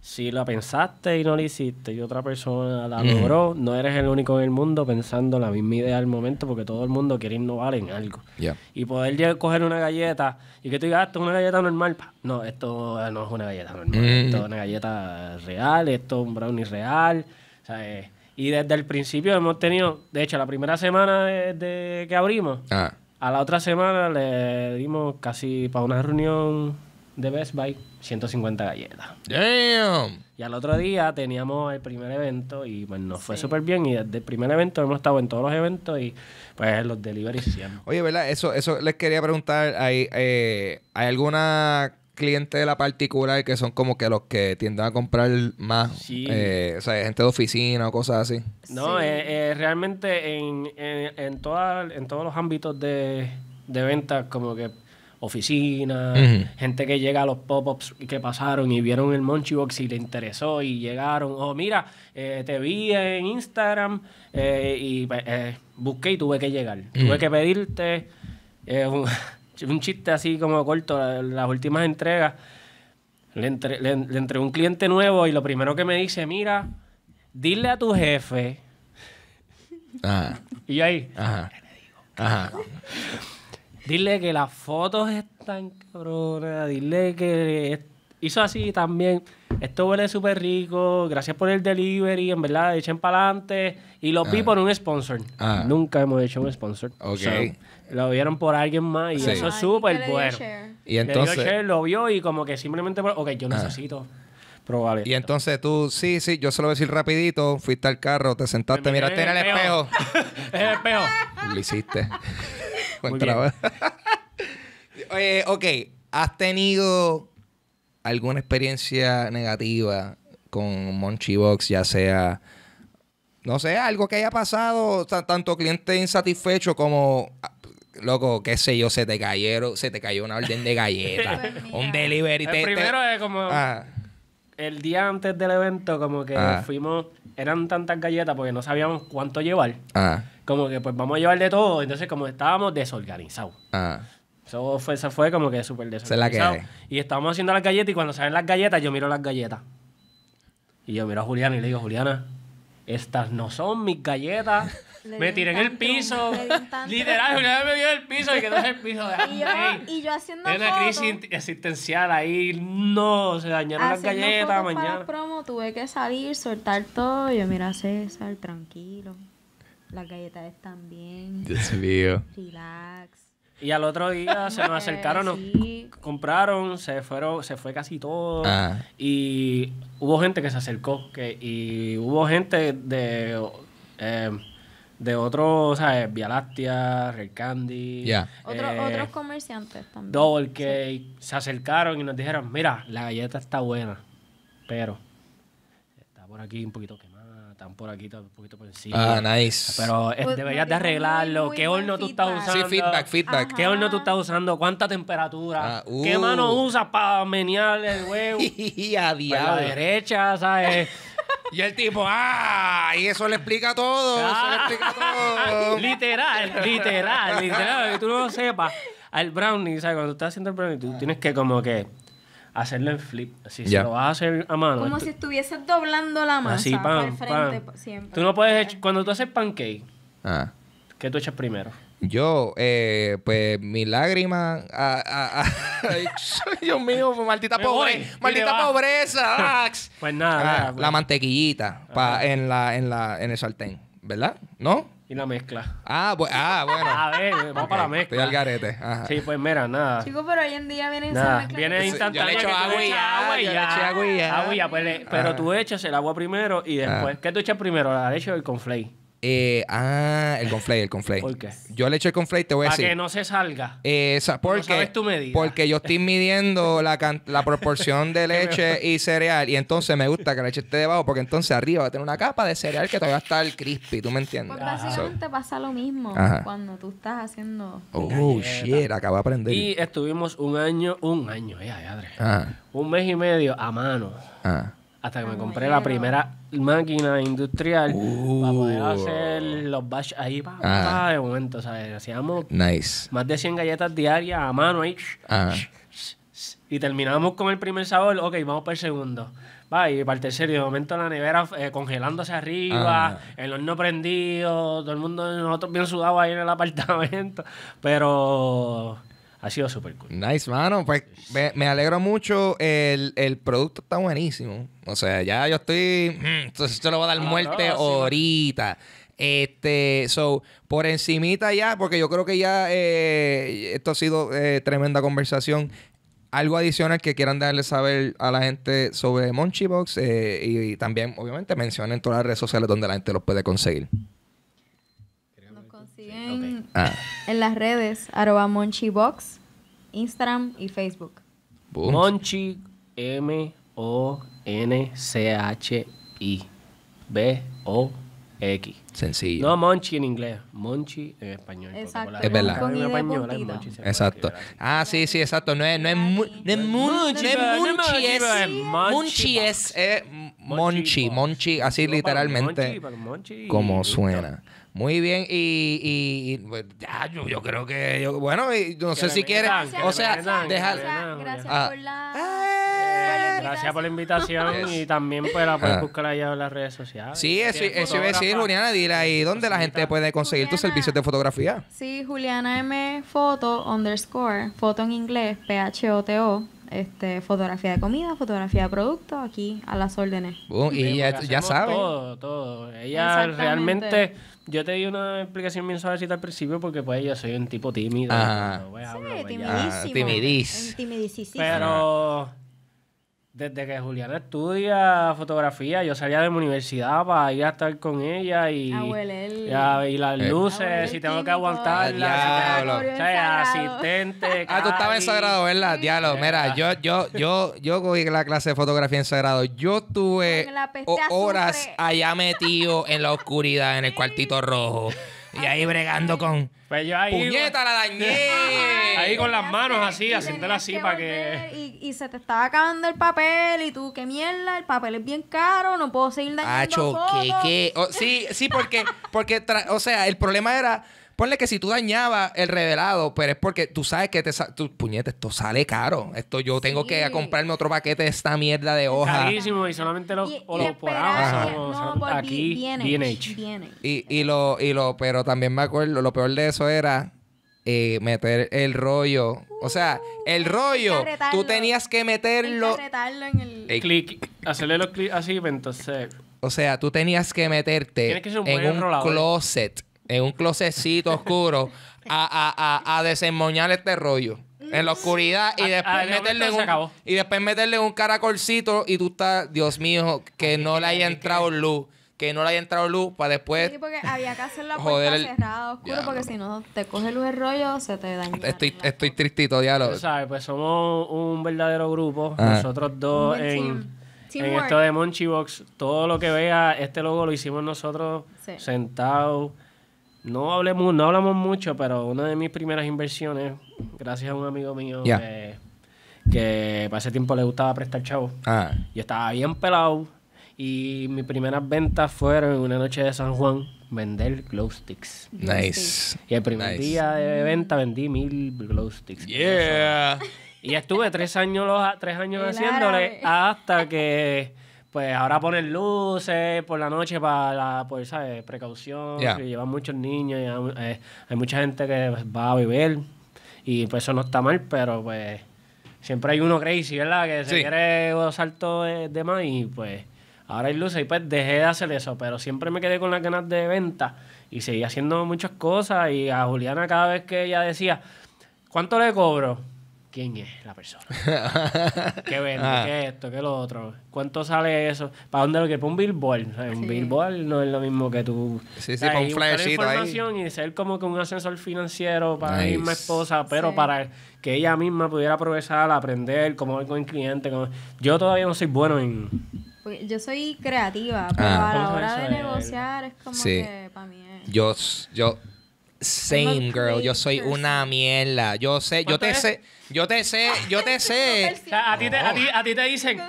Si la pensaste y no la hiciste y otra persona la logró, no eres el único en el mundo pensando la misma idea al momento porque todo el mundo quiere innovar en algo. Y poder llegar, coger una galleta y que tú digas, ah, esto es una galleta normal. No, esto no es una galleta normal. Esto es una galleta real, esto es un brownie real o sea, eh, y desde el principio hemos tenido, de hecho, la primera semana de, que abrimos, ah. a la otra semana le dimos casi para una reunión de Best Buy 150 galletas. Damn. Y al otro día teníamos el primer evento y pues nos fue súper bien. Y desde el primer evento hemos estado en todos los eventos y pues los delivery siempre. Oye, ¿verdad? Eso, eso les quería preguntar. ¿Hay, eh, ¿hay alguna clientes de la particular que son como que los que tienden a comprar más, sí. Eh, o sea, gente de oficina o cosas así. No, eh, eh, realmente en, en, en, en todos los ámbitos de, de ventas, como que oficina, gente que llega a los pop-ups que pasaron y vieron el Monchibox y le interesó y llegaron, O oh, mira, te vi en Instagram y pues, busqué y tuve que llegar, tuve que pedirte... Un, un chiste así como corto, las últimas entregas, le, entre, le, un cliente nuevo y lo primero que me dice, mira, dile a tu jefe. Y ahí, Dile que las fotos están cabronas, dile que hizo así también esto huele súper rico, gracias por el delivery, en verdad, echen para adelante. Y lo vi por un sponsor. Ah. Nunca hemos hecho un sponsor. lo vieron por alguien más y eso es súper bueno. Y entonces... lo vio y como que simplemente, ok, yo ah. necesito... Probable. Y entonces tú, sí, sí, yo se lo voy a decir rapidito, fuiste al carro, te sentaste, miraste en el espejo. en el espejo. Lo hiciste. Buen trabajo. ok, has tenido alguna experiencia negativa con Monchibox, ya sea, no sé, algo que haya pasado, tanto cliente insatisfecho como ah, loco, qué sé yo, se te cayeron, se te cayó una orden de galleta pues un delivery. El primero es como el día antes del evento, como que fuimos, eran tantas galletas porque no sabíamos cuánto llevar. Como que pues vamos a llevar de todo, entonces como estábamos desorganizados. Eso fue, se fue como que súper desorganizado. y estábamos haciendo las galletas y cuando salen las galletas, yo miro las galletas. Y yo miro a Juliana y le digo, Juliana, estas no son mis galletas. me tiré en el piso. Literal, Juliana me vio en el piso y quedó en el piso. De y, yo, y yo haciendo una crisis existencial ahí. No, se dañaron las galletas mañana. Para el promo tuve que salir, soltar todo. Yo, mira, César, tranquilo. Las galletas están bien. Dios Relax. Y al otro día se nos acercaron, compraron, se fueron, se fue casi todo. Ah. Y hubo gente que se acercó. Que, y hubo gente de eh, de otros, ¿sabes? Eh, Via Láctea, Red Candy. Eh, otros comerciantes también. Dos que Se acercaron y nos dijeron, mira, la galleta está buena, pero está por aquí un poquito quemada están por aquí, un poquito por encima. Ah, nice. Pero eh, pues, deberías de arreglarlo. ¿Qué horno tú estás usando? Sí, feedback, feedback. ¿Qué horno tú estás usando? ¿Cuánta temperatura? Ah, ¿Qué uh. mano usas para menear el huevo? Y a pues, la derecha, ¿sabes? Y el tipo, ah, y eso le explica todo, eso le ah. explica todo. literal, literal, literal. Que tú no lo sepas. Al brownie, ¿sabes? Cuando tú estás haciendo el brownie, tú tienes que como que hacerlo en flip. Si se lo vas a hacer a mano. Como si estuvieses doblando la masa. Así, pam, Siempre. Tú no puedes. cuando tú haces pancake, ah. ¿qué tú echas primero? Yo, eh, pues mi lágrima. Ah, ah, ah Dios mío, pues, maldita, pobreza. pues nada. Ah, la pues. mantequillita en, la, en, la, en el sartén, ¿verdad? ¿No? la mezcla. Ah, ah bueno. A ver, vamos para la mezcla. Estoy al garete. Sí, pues mira, nada. Chicos, pero hoy en día vienen nada. sin mezcla. Viene instantánea. Yo le echo agua y ya. agua y Agua y pero tú echas el agua primero y después. ¿Qué tú echas primero? La leche o el conflay? Eh, ah, el conflay, el conflay. ¿Por qué? Yo le echo el conflay, te voy a decir. Para que no se salga. esa porque, Porque yo estoy midiendo la, proporción de leche y cereal. Y entonces me gusta que la leche esté debajo, porque entonces arriba va a tener una capa de cereal que todavía está el crispy, ¿tú me entiendes? Pues básicamente pasa lo mismo cuando tú estás haciendo. Oh, shit, acabo de aprender. Y estuvimos un año, un año, Un mes y medio a mano hasta que me ah, compré la primera máquina industrial para poder uh. hacer los batch ahí ah. de momento, ¿sabes? Hacíamos más de 100 galletas diarias a mano ahí. Ah. Y terminábamos con el primer sabor, ok, vamos para el segundo. Va, y para el tercero, de momento la nevera eh, congelándose arriba, el horno prendido, todo el mundo, nosotros bien sudados ahí en el apartamento. Pero ha sido súper cool. Nice, mano. Pues me, alegra alegro mucho. El, producto está buenísimo. O sea, ya yo estoy. Mm, entonces, yo le voy a dar ah, muerte ahorita. este, so, por encimita ya, porque yo creo que ya eh, esto ha sido eh, tremenda conversación algo adicional que quieran darle saber a la gente sobre Monchibox eh, y, también, obviamente, mencionen todas las redes sociales donde la gente los puede conseguir. Ah. en, las redes, arroba monchibox, Instagram y Facebook. Monchi, M-O-N-C-H-I, B-O-X. Sencillo. No Monchi en inglés, Monchi en español. Exacto. Es verdad. exacto. Ah, sí, sí, exacto. No es, no es, Monchi, es Monchi, es Monchi, Monchi, así literalmente. Como suena. Muy bien, y, y, pues, yo, creo que. bueno, y, no sé si quieres. O sea, dejar. Ah. Eh. Gracias, por la. invitación y también pues, la puedes ah. buscar allá en las redes sociales. Sí, eso, eso iba decir, Juliana, dile ahí dónde la gente puede conseguir tus servicios de fotografía. Sí, Juliana M. Foto underscore, foto en inglés, P-H-O-T-O. este, fotografía de comida, fotografía de producto, aquí a las órdenes. y ya, sabes. sabe. Todo, todo. Ella realmente yo te di una explicación bien suavecita al principio porque pues yo soy un tipo tímido. Ah, ¿no? sí, hablo, pues, timidísimo. Ah, Pero desde que Juliana estudia fotografía, yo salía de mi universidad para ir a estar con ella y, y las eh. luces, si tengo que aguantar, asistente. Ah, tú estabas en sagrado, ¿verdad? Diablo, mira, yo, yo, yo, yo cogí la clase de fotografía en sagrado. Yo tuve horas allá metido en la oscuridad, en el cuartito rojo. Y ahí bregando con. Pues ¡Puñeta, la dañé! ahí con las manos así, haciéndola así para que. Y, y, se te estaba acabando el papel y tú, qué mierda, el papel es bien caro, no puedo seguir dañando. Acho, ¿qué, qué? Oh, sí, sí, porque, porque o sea, el problema era ponle que si tú dañabas el revelado, pero pues, es porque tú sabes que te tus ¡Puñete! esto sale caro. Esto yo tengo que comprarme otro paquete de esta mierda de hoja. Carísimo, y solamente lo aquí, viene. Y, lo, y lo, pero también me acuerdo, lo peor de eso era eh, meter el rollo. O sea, uh, el rollo, tú tenías que meterlo. En el... Clic, hacerle los clics así, pues, entonces. O sea, tú tenías que meterte en un, closet en un closetcito oscuro a, a, desenmoñar este rollo. En la oscuridad y después, meterle un, y después meterle un caracolcito y tú estás, Dios mío, que no le haya entrado luz que no le haya entrado luz para después. Sí, porque porque si no te coge luz el rollo, se te daña. Estoy, estoy tristito, diálogo sabes, pues somos un verdadero grupo. Nosotros dos en, esto de Monchibox, todo lo que vea, este logo lo hicimos nosotros sentados no hablemos, no hablamos mucho, pero una de mis primeras inversiones, gracias a un amigo mío que, para ese tiempo le gustaba prestar chavo. Ah. Yo estaba bien pelado y mis primeras ventas fueron en una noche de San Juan vender glow sticks. Nice. Y el primer día de venta vendí mil glow sticks. Yeah. Y estuve tres años, los, tres años haciéndole hasta que pues ahora ponen luces por la noche para la, pues, ¿sabes? Precaución. llevan muchos niños, y eh, hay, mucha gente que va a vivir y pues eso no está mal, pero pues siempre hay uno crazy, ¿verdad? Que se quiere salto de, de, más y pues ahora hay luces y pues dejé de hacer eso, pero siempre me quedé con las ganas de venta y seguí haciendo muchas cosas y a Juliana cada vez que ella decía, ¿cuánto le cobro? quién es la persona. ¿Qué vende? ¿Qué ah. ¿Qué esto? ¿Qué lo otro? ¿Cuánto sale eso? ¿Para dónde lo quieres? ¿Para un billboard? un billboard no es lo mismo que tú. Sí, sí, para un flashito información ahí. Y ser como que un ascensor financiero para nice. mi esposa, pero para que ella misma pudiera progresar, aprender, como ver con el cliente. Yo todavía no soy bueno en. Pues, yo soy creativa, ah. pero a la hora de negociar es como sí. que para mí es... Yo, yo, same girl, yo soy una mierda. Yo sé, yo te sé, yo te sé, yo te sé. a, ti te, dicen,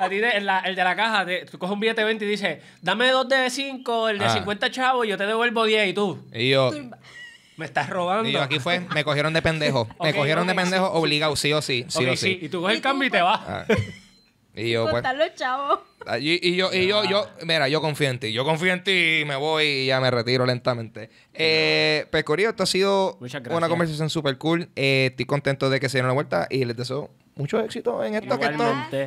a ti el, de la caja, te, tú coges un billete de 20 y dices, dame dos de 5, el de 50 ah. chavos, yo te devuelvo 10 y tú, Y yo, me estás robando. y yo aquí fue, me cogieron de pendejo. Me cogieron de pendejo obligado, sí o sí, sí o sí. Y tú coges el cambio y te vas. Ah. Y yo, pues, los chavos. Ah, y, yo, y yo, yo, mira, yo confío en ti. Yo confío en ti y me voy y ya me retiro lentamente. Eh, pues, esto ha sido una conversación súper cool. Eh, estoy contento de que se dieron la vuelta y les deseo mucho éxito en esto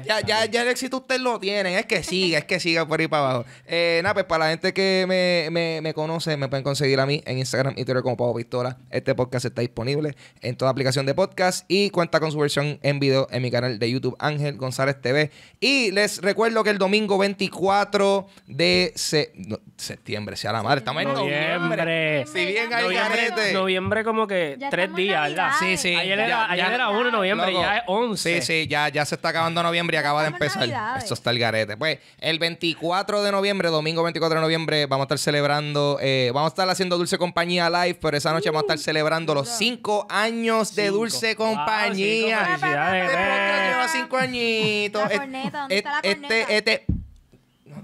ya, ya, ya el éxito ustedes lo tienen, es que siga, es que siga por ahí para abajo. Eh, nada, pues para la gente que me, me, me, conoce, me pueden conseguir a mí en Instagram y Twitter como Pavo Pistola. Este podcast está disponible en toda aplicación de podcast y cuenta con su versión en video en mi canal de YouTube Ángel González TV. Y les recuerdo que el domingo domingo 24 de se si septiembre, sea la madre. Estamos en noviembre. noviembre. Si bien hay noviembre, noviembre como que tres días, ¿verdad? Sí, sí. Ayer, era, 1 de noviembre, ya es 11. Sí, sí, ya, ya se está acabando noviembre y acaba de empezar. Esto está el garete. Pues el 24 de noviembre, domingo 24 de noviembre, vamos a estar celebrando, eh, vamos a estar haciendo Dulce Compañía Live, pero esa noche vamos a estar uh, celebrando los cinco años de Dulce Compañía. Wow, este eh. sí, lleva 5 añitos. está la Este, este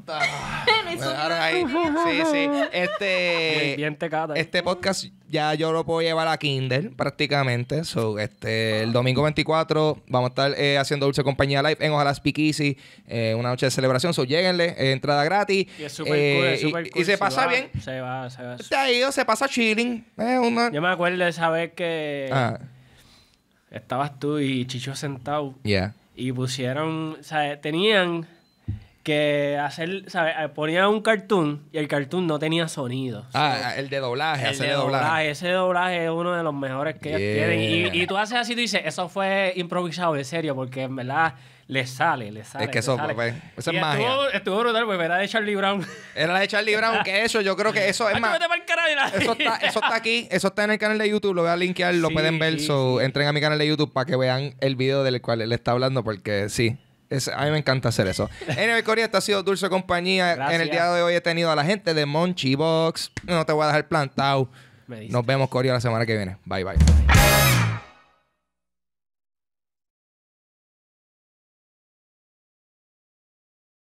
Sí, sí. Este. Este podcast ya yo lo puedo llevar a Kindle prácticamente. So, este, el domingo 24 vamos a estar eh, haciendo Dulce Compañía Live en Ojalá Speak eh, una noche de celebración. So, lléguenle, eh, entrada gratis. Y se, pasa bien. Se va, se va. se pasa chilling. Yo me acuerdo de esa vez que ah. estabas tú y Chicho sentado. Y pusieron, o sea, tenían que hacer, ¿sabes? Eh, ponía un cartoon y el cartoon no tenía sonido. Ah, el de doblaje, el hacer de doblaje. Ese doblaje es uno de los mejores que ellos tienen. Y, tú haces así, tú dices, eso fue improvisado, en serio, porque en verdad le sale, le sale. Es que eso, sale. Pues, eso es magia. Estuvo, brutal, porque era de Charlie Brown. Era de Charlie Brown, que eso, yo creo que eso es más. eso, está, eso está aquí, eso está en el canal de YouTube, lo voy a linkear, lo pueden ver. entren a mi canal de YouTube para que vean el video del cual él está hablando, porque sí a mí me encanta hacer eso. NB Corea, esto ha sido Dulce Compañía. En el día de hoy he tenido a la gente de Monchi Box. No te voy a dejar plantado. Nos vemos, Corea, la semana que viene. Bye, bye.